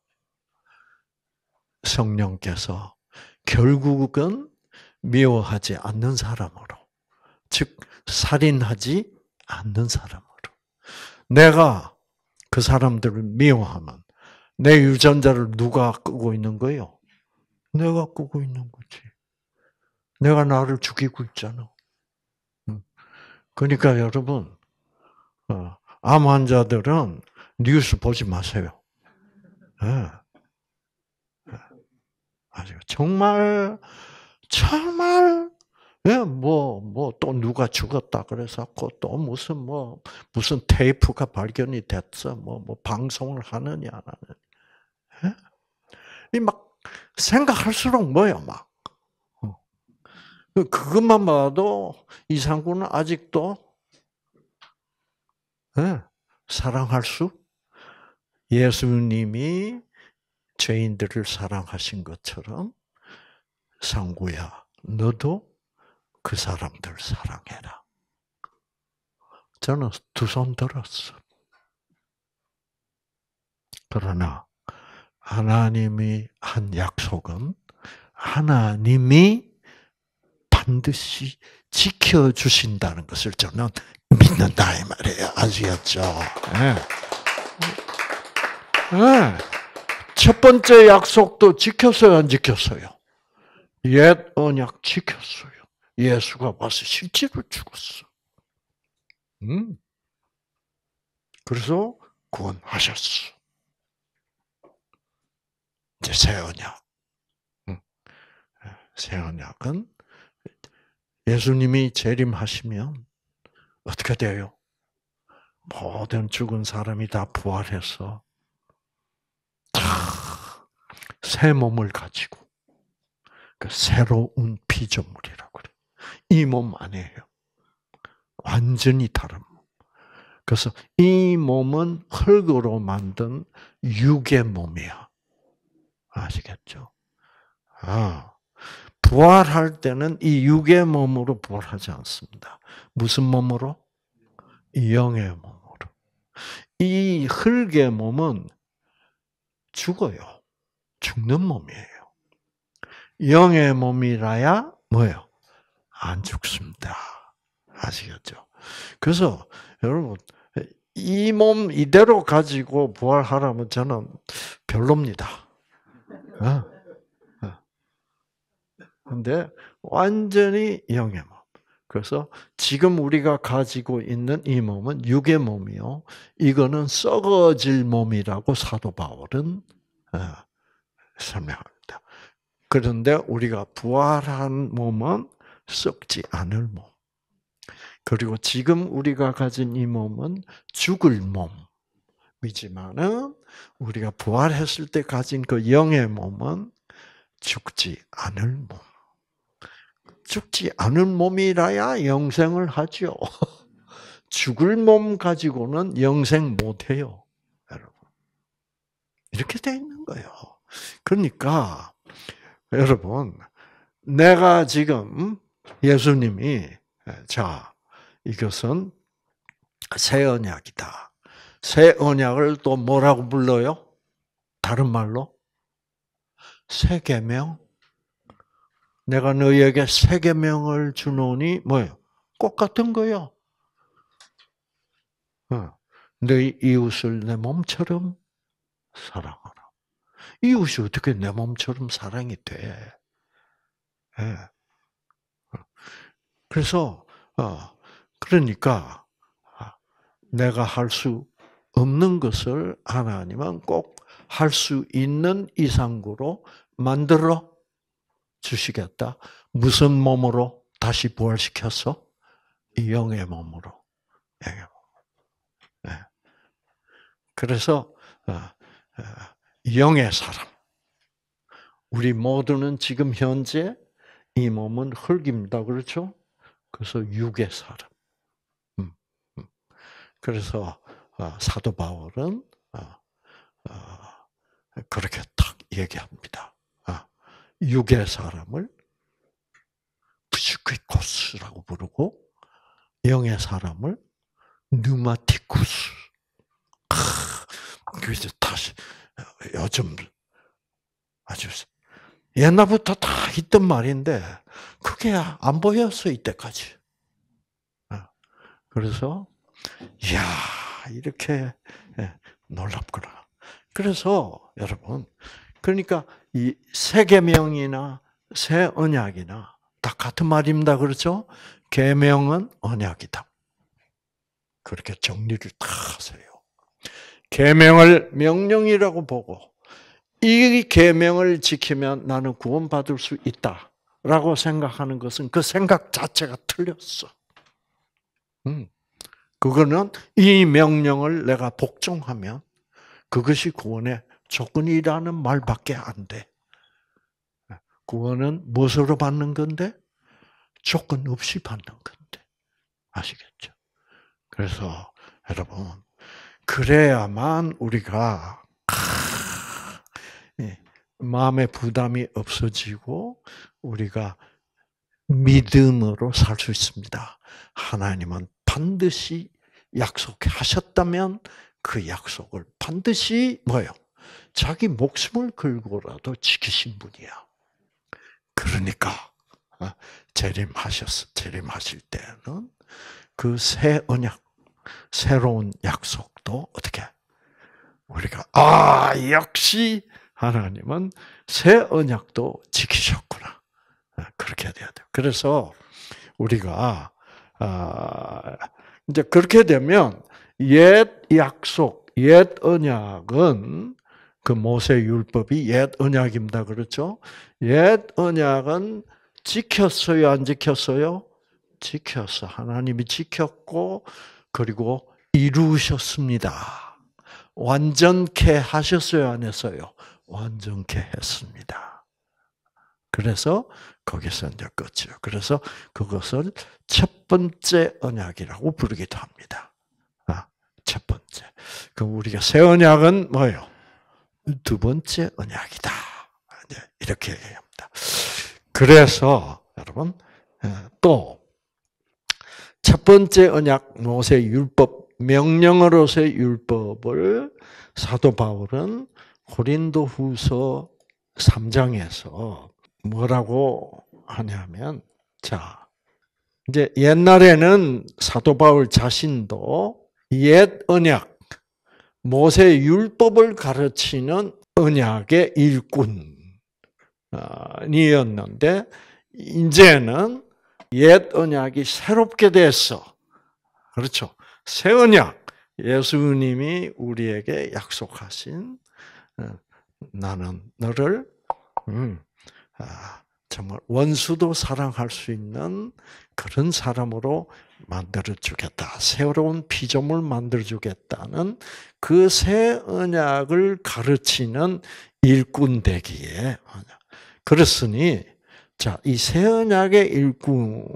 Speaker 1: 성령께서 결국은 미워하지 않는 사람으로, 즉 살인하지 않는 사람으로, 내가 그 사람들을 미워하면 내 유전자를 누가 끄고 있는 거예요? 내가 끄고 있는 거지. 내가 나를 죽이고 있잖아. 그러니까 여러분, 어, 암 환자들은 뉴스 보지 마세요. 아 정말 정말 예, 뭐, 뭐, 또 누가 죽었다 그래서또 그 무슨 뭐, 무슨 테이프가 발견이 됐어. 뭐, 뭐, 방송을 하느냐, 안하이 예? 막, 생각할수록 뭐야, 막. 어. 그것만 봐도 이상구는 아직도, 예, 사랑할 수? 예수님이 죄인들을 사랑하신 것처럼, 상구야, 너도 그 사람들 사랑해라. 저는 두 손 들었어. 그러나 하나님이 한 약속은 하나님이 반드시 지켜주신다는 것을 저는 믿는다 이 말이에요. 아시겠죠? 네. 네. 첫 번째 약속도 지켰어요, 안 지켰어요? 옛 언약 지켰어요. 예수가 와서 실제로 죽었어. 음. 그래서 구원하셨어. 이제 새 언약. 새 언약은 예수님이 재림하시면 어떻게 돼요? 모든 죽은 사람이 다 부활해서 새 몸을 가지고 그 새로운 피조물이라고 그래. 이몸안니에요 완전히 다른 몸. 그래서 이 몸은 흙으로 만든 육의 몸이야. 아시겠죠? 아. 부활할 때는 이 육의 몸으로 부활하지 않습니다. 무슨 몸으로? 영의 몸으로. 이 흙의 몸은 죽어요. 죽는 몸이에요. 영의 몸이라야 뭐예요? 안 죽습니다. 아시겠죠? 그래서 여러분 이 몸 이대로 가지고 부활하라면 저는 별로입니다. 어? 어. 근데 완전히 영의 몸. 그래서 지금 우리가 가지고 있는 이 몸은 육의 몸이요. 이거는 썩어질 몸이라고 사도 바울은 어, 설명합니다. 그런데 우리가 부활한 몸은 썩지 않을 몸. 그리고 지금 우리가 가진 이 몸은 죽을 몸이지만은 우리가 부활했을 때 가진 그 영의 몸은 죽지 않을 몸. 죽지 않을 몸이라야 영생을 하죠. *laughs* 죽을 몸 가지고는 영생 못 해요. 여러분. 이렇게 돼 있는 거예요. 그러니까 여러분, 내가 지금 예수님이 예, 자 이것은 새 언약이다. 새 언약을 또 뭐라고 불러요? 다른 말로 새 계명. 내가 너희에게 새 계명을 주노니 뭐예요? 꽃 같은 거요. 어, 너희 이웃을 내 몸처럼 사랑하라. 이웃이 어떻게 내 몸처럼 사랑이 돼? 예. 그래서 어, 그러니까 아, 내가 할 수 없는 것을 하나님은 꼭 할 수 있는 이상으로 만들어 주시겠다. 무슨 몸으로 다시 부활시켰어? 영의 몸으로. 영의 몸. 네. 그래서 어, 어, 영의 사람. 우리 모두는 지금 현재 이 몸은 흙입니다. 그렇죠? 그래서 육의 사람. 음, 음. 그래서 어, 사도 바울은 어, 어, 그렇게 딱 얘기합니다. 육의 사람을 푸시크코스라고 부르고 영의 사람을 누마티쿠스. 그래서 다시 요즘 아주 옛날부터 다 있던 말인데 그게 안 보였어 이때까지. 어. 그래서 이야 이렇게 예, 놀랍구나. 그래서 여러분 그러니까 이 세계명이나 새 언약이나 다 같은 말입니다. 그렇죠? 계명은 언약이다. 그렇게 정리를 다 하세요. 계명을 명령이라고 보고 이 계명을 지키면 나는 구원받을 수 있다라고 생각하는 것은 그 생각 자체가 틀렸어. 음. 그거는 이 명령을 내가 복종하면 그것이 구원의 조건이라는 말밖에 안 돼. 구원은 무엇으로 받는 건데? 조건 없이 받는 건데. 아시겠죠? 그래서 여러분 그래야만 우리가 마음의 부담이 없어지고 우리가 믿음으로 살 수 있습니다. 하나님은 반드시 약속하셨다면 그 약속을 반드시 뭐요? 자기 목숨을 걸고라도 지키신 분이야. 그러니까 어, 재림하셨 재림하실 때는 그 새 언약, 새로운 약속도 어떻게 우리가 아 역시 하나님은 새 언약도 지키셨구나. 아, 그렇게 돼야 돼요. 그래서 우리가 아, 이제 그렇게 되면 옛 약속, 옛 언약은 그 모세 율법이 옛 언약입니다. 그렇죠? 옛 언약은 지켰어요, 안 지켰어요? 지켰어. 하나님이 지켰고 그리고 이루셨습니다. 완전케 하셨어요, 안 했어요? 완전케 했습니다. 그래서 거기서 이제 끝이요. 그래서 그것을 첫 번째 언약이라고 부르기도 합니다. 아, 첫 번째. 그럼 우리가 새 언약은 뭐예요? 두 번째 언약이다. 네, 이렇게 얘기합니다. 그래서 여러분 어, 또첫 번째 언약 모세 율법 명령으로서의 율법을 사도 바울은 고린도 후서 3장에서 뭐라고 하냐면, 자, 이제 옛날에는 사도 바울 자신도 옛 언약, 모세 율법을 가르치는 언약의 일꾼이었는데, 이제는 옛 언약이 새롭게 됐어. 그렇죠. 새 언약, 예수님이 우리에게 약속하신 어, 나는 너를 음, 아, 정말 원수도 사랑할 수 있는 그런 사람으로 만들어 주겠다. 새로운 피조물 만들어 주겠다는 그 새 언약을 가르치는 일꾼 되기에 그렇으니 자, 이새 언약의 일꾼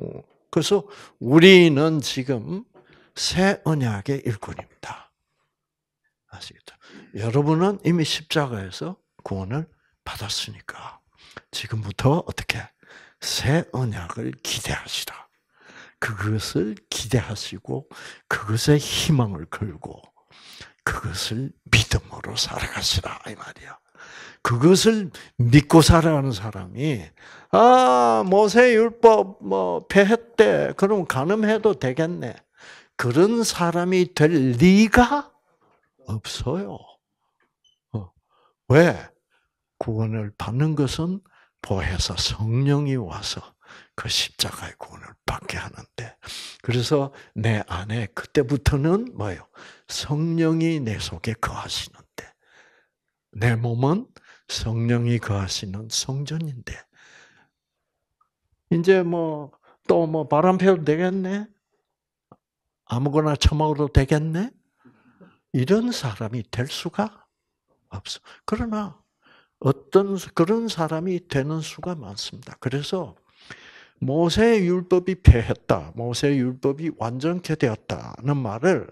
Speaker 1: 그래서 우리는 지금 새 언약의 일꾼입니다. 아시겠죠? 여러분은 이미 십자가에서 구원을 받았으니까 지금부터 어떻게 새 언약을 기대하시라. 그것을 기대하시고 그것에 희망을 걸고 그것을 믿음으로 살아가시라 이 말이야. 그것을 믿고 살아가는 사람이 아 모세 율법 뭐 폐했대 그럼 가늠해도 되겠네 그런 사람이 될 리가 없어요. 왜? 구원을 받는 것은 보혜사 성령이 와서 그 십자가의 구원을 받게 하는데 그래서 내 안에 그때부터는 뭐예요? 성령이 내 속에 거하시는데 내 몸은 성령이 거하시는 성전인데 이제 뭐 또 뭐 바람 피워도 되겠네 아무거나 처먹어도 되겠네 이런 사람이 될 수가 없어. 그러나 어떤 그런 사람이 되는 수가 많습니다. 그래서 모세 율법이 폐했다. 모세 율법이 완전케 되었다는 말을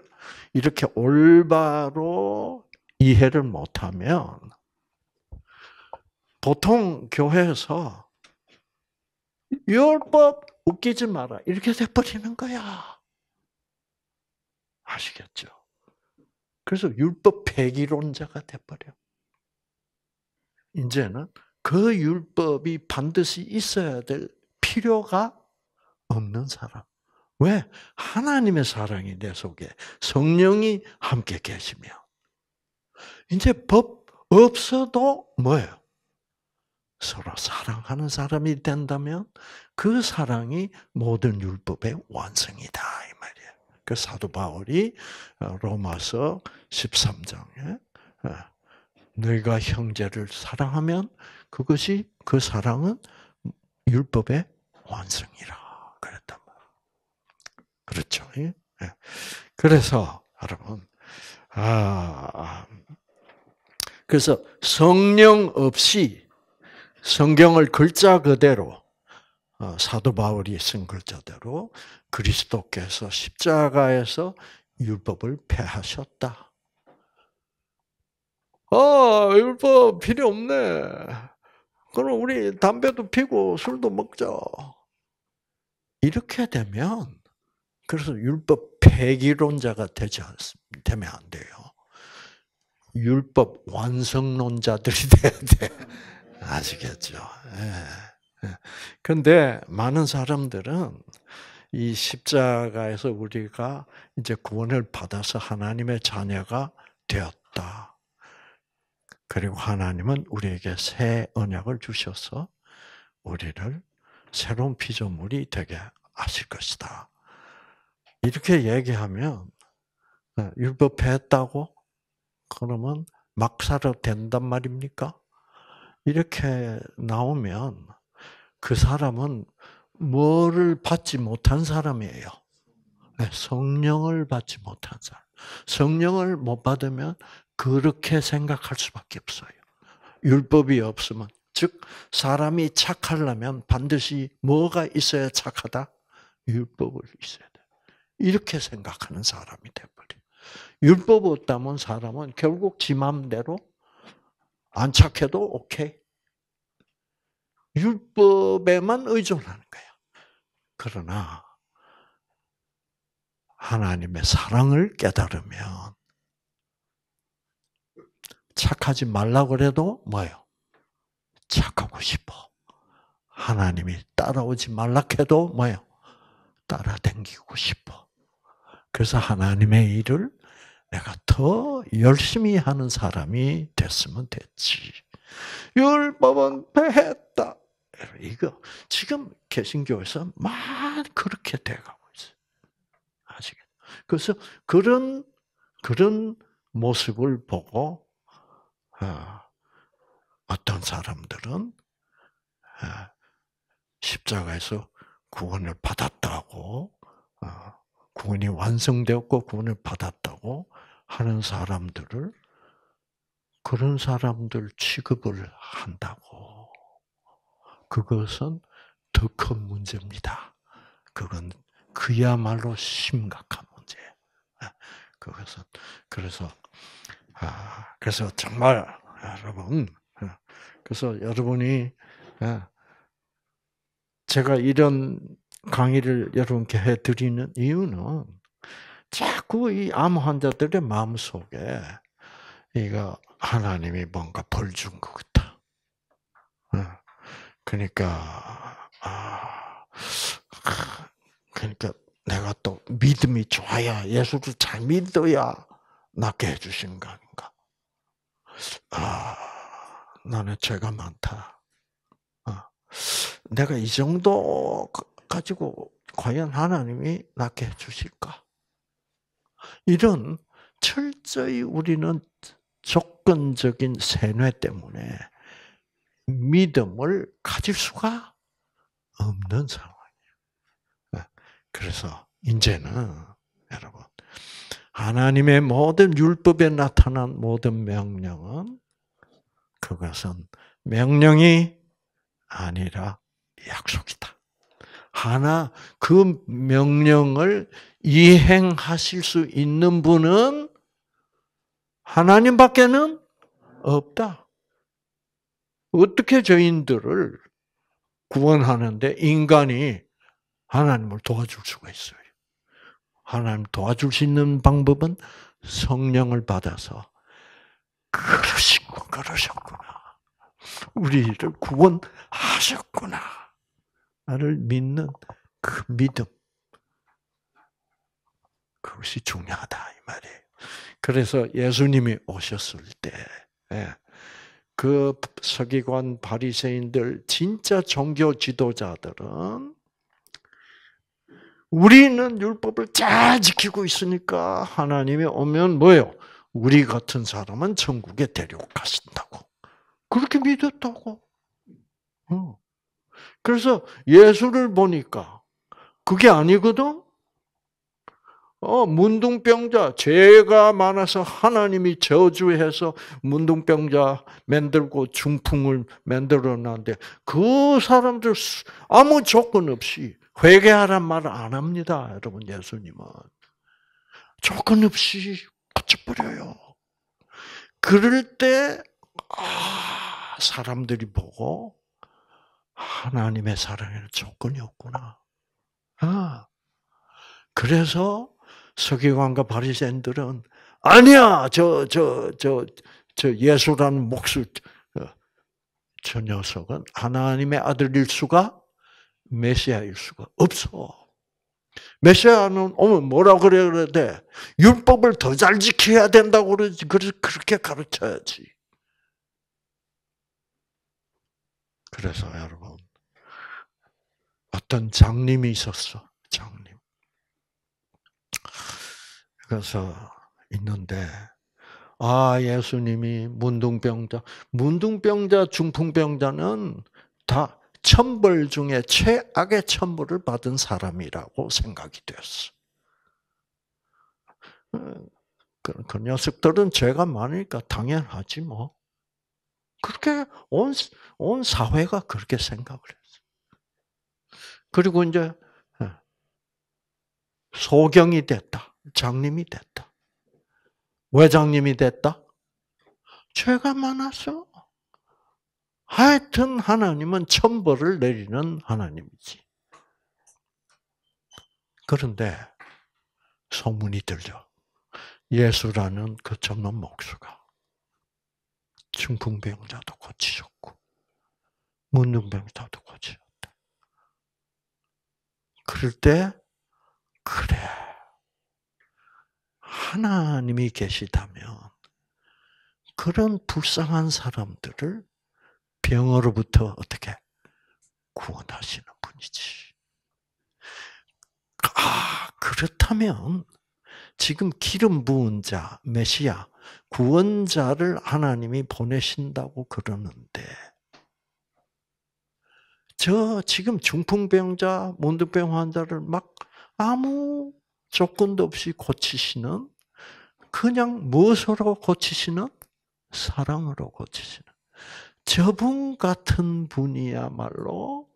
Speaker 1: 이렇게 올바로 이해를 못하면 보통 교회에서 율법 웃기지 마라 이렇게 돼버리는 거야. 아시겠죠? 그래서 율법 폐기론자가 돼버려. 이제는 그 율법이 반드시 있어야 될 필요가 없는 사람. 왜? 하나님의 사랑이 내 속에 성령이 함께 계시며 이제 법 없어도 뭐예요? 서로 사랑하는 사람이 된다면 그 사랑이 모든 율법의 완성이다. 그 사도 바울이 어, 로마서 13장에 너희가 어, 형제를 사랑하면 그것이 그 사랑은 율법의 완성이라 그랬단 말이에요. 그렇죠? 예. 예. 그래서 여러분 아 그래서 성령 없이 성경을 글자 그대로 어, 사도 바울이 쓴 글자대로 그리스도께서 십자가에서 율법을 폐하셨다. 아, 율법 필요 없네. 그럼 우리 담배도 피고 술도 먹자. 이렇게 되면 그래서 율법 폐기론자가 되지 않습니다. 되면 안 돼요. 율법 완성론자들이 *laughs* 돼야 돼. 아시겠죠? 예. 네. 근데 많은 사람들은 이 십자가에서 우리가 이제 구원을 받아서 하나님의 자녀가 되었다. 그리고 하나님은 우리에게 새 언약을 주셔서 우리를 새로운 피조물이 되게 하실 것이다. 이렇게 얘기하면 어, 율법했다고 그러면 막사로 된단 말입니까? 이렇게 나오면 그 사람은 뭐를 받지 못한 사람이에요. 네, 성령을 받지 못한 사람. 성령을 못 받으면 그렇게 생각할 수밖에 없어요. 율법이 없으면 즉 사람이 착하려면 반드시 뭐가 있어야 착하다? 율법을 있어야 돼. 이렇게 생각하는 사람이 돼버려. 율법 없다면 사람은 결국 지 마음대로 안 착해도 오케이. 율법에만 의존하는 거야. 그러나 하나님의 사랑을 깨달으면 착하지 말라고 해도 뭐예요? 착하고 싶어. 하나님이 따라오지 말라 해도 뭐예요? 따라댕기고 싶어. 그래서 하나님의 일을 내가 더 열심히 하는 사람이 됐으면 됐지. 율법은 패했다. 이거 지금 개신교에서 막 그렇게 돼가고 있어요. 아시겠죠? 그래서 그런 그런 모습을 보고 어, 어떤 사람들은 어, 십자가에서 구원을 받았다고 어, 구원이 완성되었고 구원을 받았다고 하는 사람들을 그런 사람들 취급을 한다고 그것은 더 큰 문제입니다. 그건 그야말로 심각한 문제. 예, 그것은 그래서 아, 그래서 정말 여러분 예, 그래서 여러분이 예, 제가 이런 강의를 여러분께 해드리는 이유는 자꾸 이 암 환자들의 마음 속에 이거 하나님이 뭔가 벌 준 것 같다. 그러니까 아, 그러니까 내가 또 믿음이 좋아야 예수를 잘 믿어야 낫게 해주신 거 아닌가? 아, 나는 죄가 많다. 아, 내가 이 정도 가지고 과연 하나님이 낫게 해주실까? 이런 철저히 우리는 조건적인 세뇌 때문에 믿음을 가질 수가 없는 상황이에요. 그래서 이제는 여러분 하나님의 모든 율법에 나타난 모든 명령은 그것은 명령이 아니라 약속이다. 하나 그 명령을 이행하실 수 있는 분은 하나님밖에는 없다. 어떻게 저인들을 구원하는데 인간이 하나님을 도와줄 수가 있어요. 하나님 도와줄 수 있는 방법은 성령을 받아서 그러시고 그러셨구나. 우리를 구원하셨구나. 나를 믿는 그 믿음. 그것이 중요하다, 이 말이에요. 그래서 예수님이 오셨을 때, 예, 그 서기관 바리새인들 진짜 종교 지도자들은 우리는 율법을 잘 지키고 있으니까 하나님이 오면 뭐요? 우리 같은 사람은 천국에 데려가신다고. 그렇게 믿었다고. 어. 그래서 예수를 보니까 그게 아니거든. 어, 문둥병자, 죄가 많아서 하나님이 저주해서 문둥병자 만들고 중풍을 만들어놨는데 그 사람들 아무 조건 없이 회개하란 말을 안 합니다. 여러분, 예수님은. 조건 없이 고쳐버려요. 그럴 때, 아, 사람들이 보고 하나님의 사랑에는 조건이 없구나. 아, 그래서 서기관과 바리새인들은 아니야 저 저 저 저 예수라는 목수 어, 저 녀석은 하나님의 아들일 수가 메시아일 수가 없어. 메시아는 오면 뭐라 그래야 돼? 율법을 더 잘 지켜야 된다고 그러지. 그래서 그렇게 가르쳐야지. 그래서 여러분 어떤 장님이 있었어. 장 그래서 있는데 아 예수님이 문둥병자 문둥병자 중풍병자는 다 천벌 중에 최악의 천벌을 받은 사람이라고 생각이 됐어. 그, 그 녀석들은 죄가 많으니까 당연하지 뭐. 그렇게 온, 온 사회가 그렇게 생각을 했어. 그리고 이제 예, 소경이 됐다. 장님이 됐다. 왜 장님이 됐다? 죄가 많았어. 하여튼 하나님은 천벌을 내리는 하나님이지. 그런데 소문이 들죠. 예수라는 그 전문 목수가 중풍병자도 고치셨고 문둥병자도 고치셨다. 그럴 때 그래 하나님이 계시다면 그런 불쌍한 사람들을 병으로부터 어떻게 구원하시는 분이지. 아, 그렇다면 지금 기름 부은 자, 메시아, 구원자를 하나님이 보내신다고 그러는데 저 지금 중풍병자, 몬드병 환자를 막 아무 조건도 없이 고치시는 그냥 무엇으로 고치시는 사랑으로 고치시는 저분 같은 분이야말로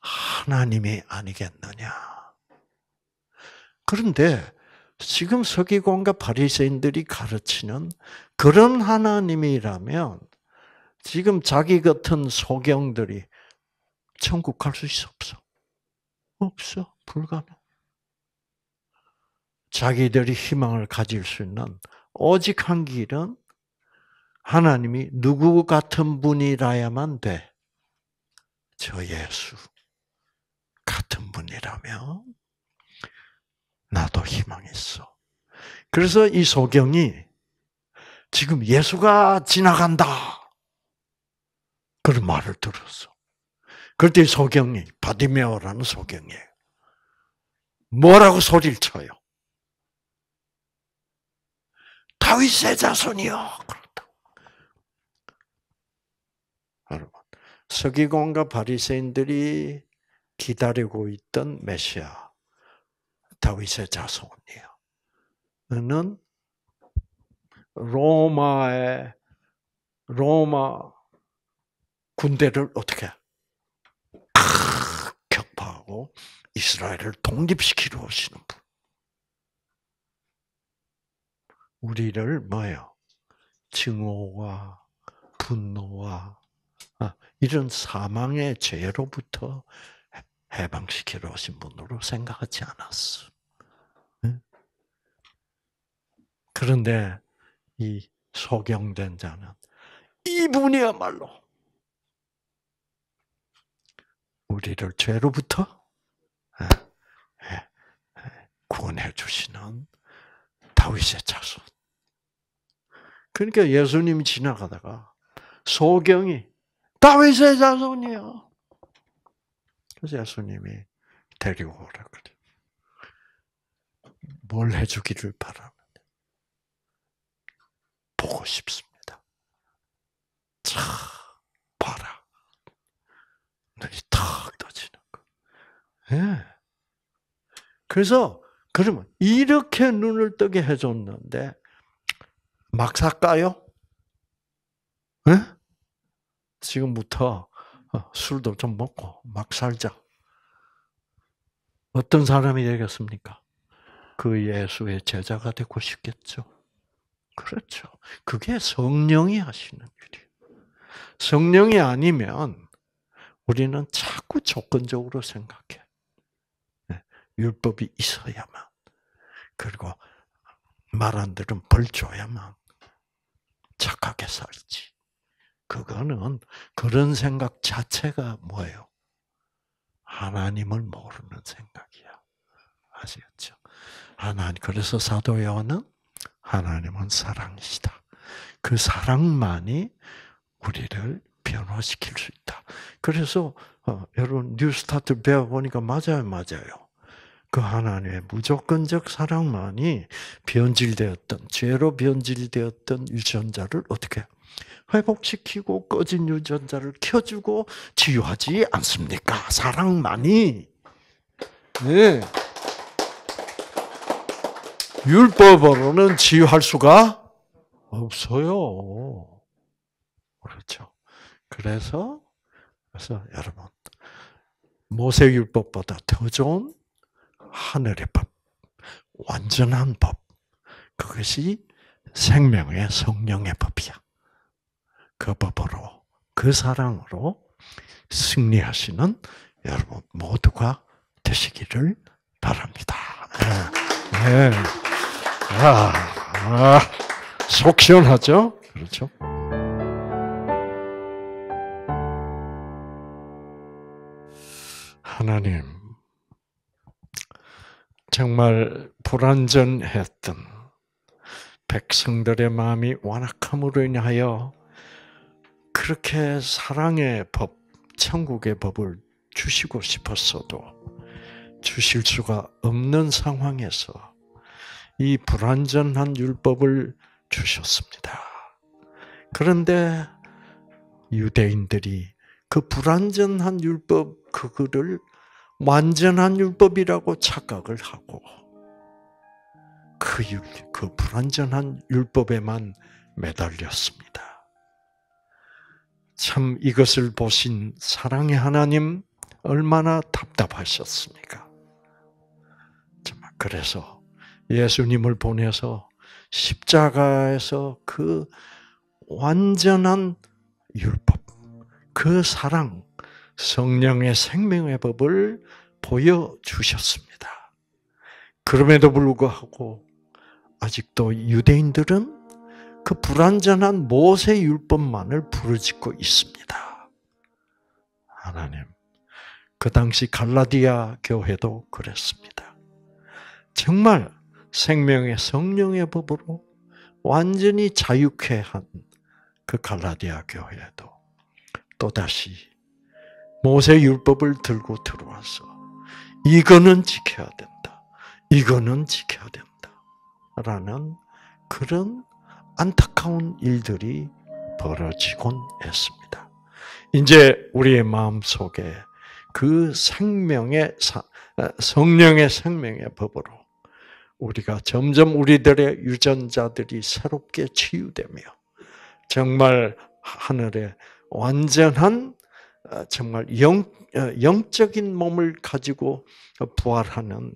Speaker 1: 하나님이 아니겠느냐. 그런데 지금 서기관과 바리새인들이 가르치는 그런 하나님이라면 지금 자기 같은 소경들이 천국 갈 수 있어 없어? 없어. 불가능. 자기들이 희망을 가질 수 있는 오직 한 길은 하나님이 누구 같은 분이라야만 돼. 저 예수 같은 분이라면 나도 희망이 있어. 그래서 이 소경이 지금 예수가 지나간다. 그런 말을 들었어. 그때 소경이 바디메오라는 소경이 뭐라고 소리를 쳐요? 다윗의 자손이요. 여러분, 서기관과 바리새인들이 기다리고 있던 메시아, 다윗의 자손이요. 는 로마의 로마 군대를 어떻게 아, 격파하고 이스라엘을 독립시키러 오시는 분. 우리를 뭐요? 증오와 분노와 아, 이런 사망의 죄로부터 해방시키러 오신 분으로 생각하지 않았어. 그런데 이 소경된 자는 이분이야말로 우리를 죄로부터 아, 구원해 주시는 다윗의 자손. 그러니까 예수님이 지나가다가 소경이 다윗의 자손이야. 그래서 예수님이 데리고 오라 그래. 뭘 해주기를 바라는 보고 싶습니다. 자, 봐라. 눈이 탁 떠지는 거. 예. 그래서 그러면 이렇게 눈을 뜨게 해줬는데 막 살까요? 네? 예? 지금부터 어, 술도 좀 먹고 막 살자. 어떤 사람이 되겠습니까? 그 예수의 제자가 되고 싶겠죠. 그렇죠. 그게 성령이 하시는 일이에요. 성령이 아니면 우리는 자꾸 조건적으로 생각해. 율법이 있어야만 그리고 말한들은 벌 줘야만 착하게 살지. 그거는 그런 생각 자체가 뭐예요? 하나님을 모르는 생각이야. 아시겠죠? 하나님 그래서 사도 요한은 하나님은 사랑이시다. 그 사랑만이 우리를 변화시킬 수 있다. 그래서 어, 여러분 뉴스타트 배워보니까 맞아요, 맞아요. 그 하나님의 무조건적 사랑만이 변질되었던 죄로 변질되었던 유전자를 어떻게 회복시키고 꺼진 유전자를 켜주고 치유하지 않습니까? 사랑만이 네. 율법으로는 치유할 수가 없어요. 그렇죠. 그래서 그래서 여러분 모세율법보다 더 좋은 하늘의 법, 완전한 법, 그것이 생명의 성령의 법이야. 그 법으로, 그 사랑으로 승리하시는 여러분 모두가 되시기를 바랍니다. 네. 네. 아, 아, 속 시원하죠? 그렇죠? 하나님, 정말 불완전했던 백성들의 마음이 완악함으로 인하여 그렇게 사랑의 법, 천국의 법을 주시고 싶었어도 주실 수가 없는 상황에서 이 불완전한 율법을 주셨습니다. 그런데 유대인들이 그 불완전한 율법 그거를 완전한 율법이라고 착각을 하고 그, 율, 그 불완전한 율법에만 매달렸습니다. 참 이것을 보신 사랑의 하나님 얼마나 답답하셨습니까? 그래서 예수님을 보내서 십자가에서 그 완전한 율법, 그 사랑, 성령의 생명의 법을 보여주셨습니다. 그럼에도 불구하고 아직도 유대인들은 그 불완전한 모세 율법만을 부르짖고 있습니다. 하나님, 그 당시 갈라디아 교회도 그랬습니다. 정말 생명의 성령의 법으로 완전히 자유케 한 그 갈라디아 교회도 또다시 모세 율법을 들고 들어와서 이거는 지켜야 된다. 이거는 지켜야 된다. 라는 그런 안타까운 일들이 벌어지곤 했습니다. 이제 우리의 마음 속에 그 생명의 어, 성령의 생명의 법으로 우리가 점점 우리들의 유전자들이 새롭게 치유되며 정말 하늘의 완전한 어, 정말 영, 어, 영적인 몸을 가지고 부활하는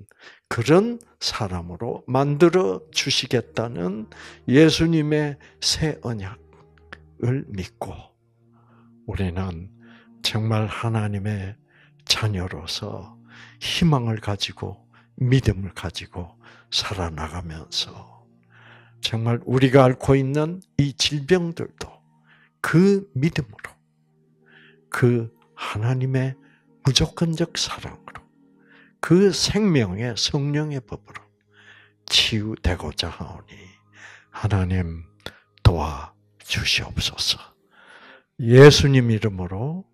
Speaker 1: 그런 사람으로 만들어 주시겠다는 예수님의 새 언약을 믿고 우리는 정말 하나님의 자녀로서 희망을 가지고 믿음을 가지고 살아나가면서 정말 우리가 앓고 있는 이 질병들도 그 믿음으로 그 하나님의 무조건적 사랑으로 그 생명의 성령의 법으로 치유되고자 하오니 하나님 도와 주시옵소서. 예수님 이름으로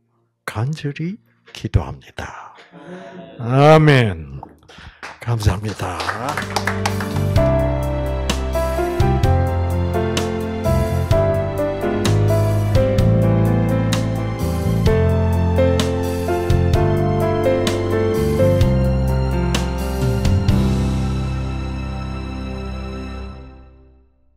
Speaker 1: 간절히 기도합니다. 아멘. 감사합니다.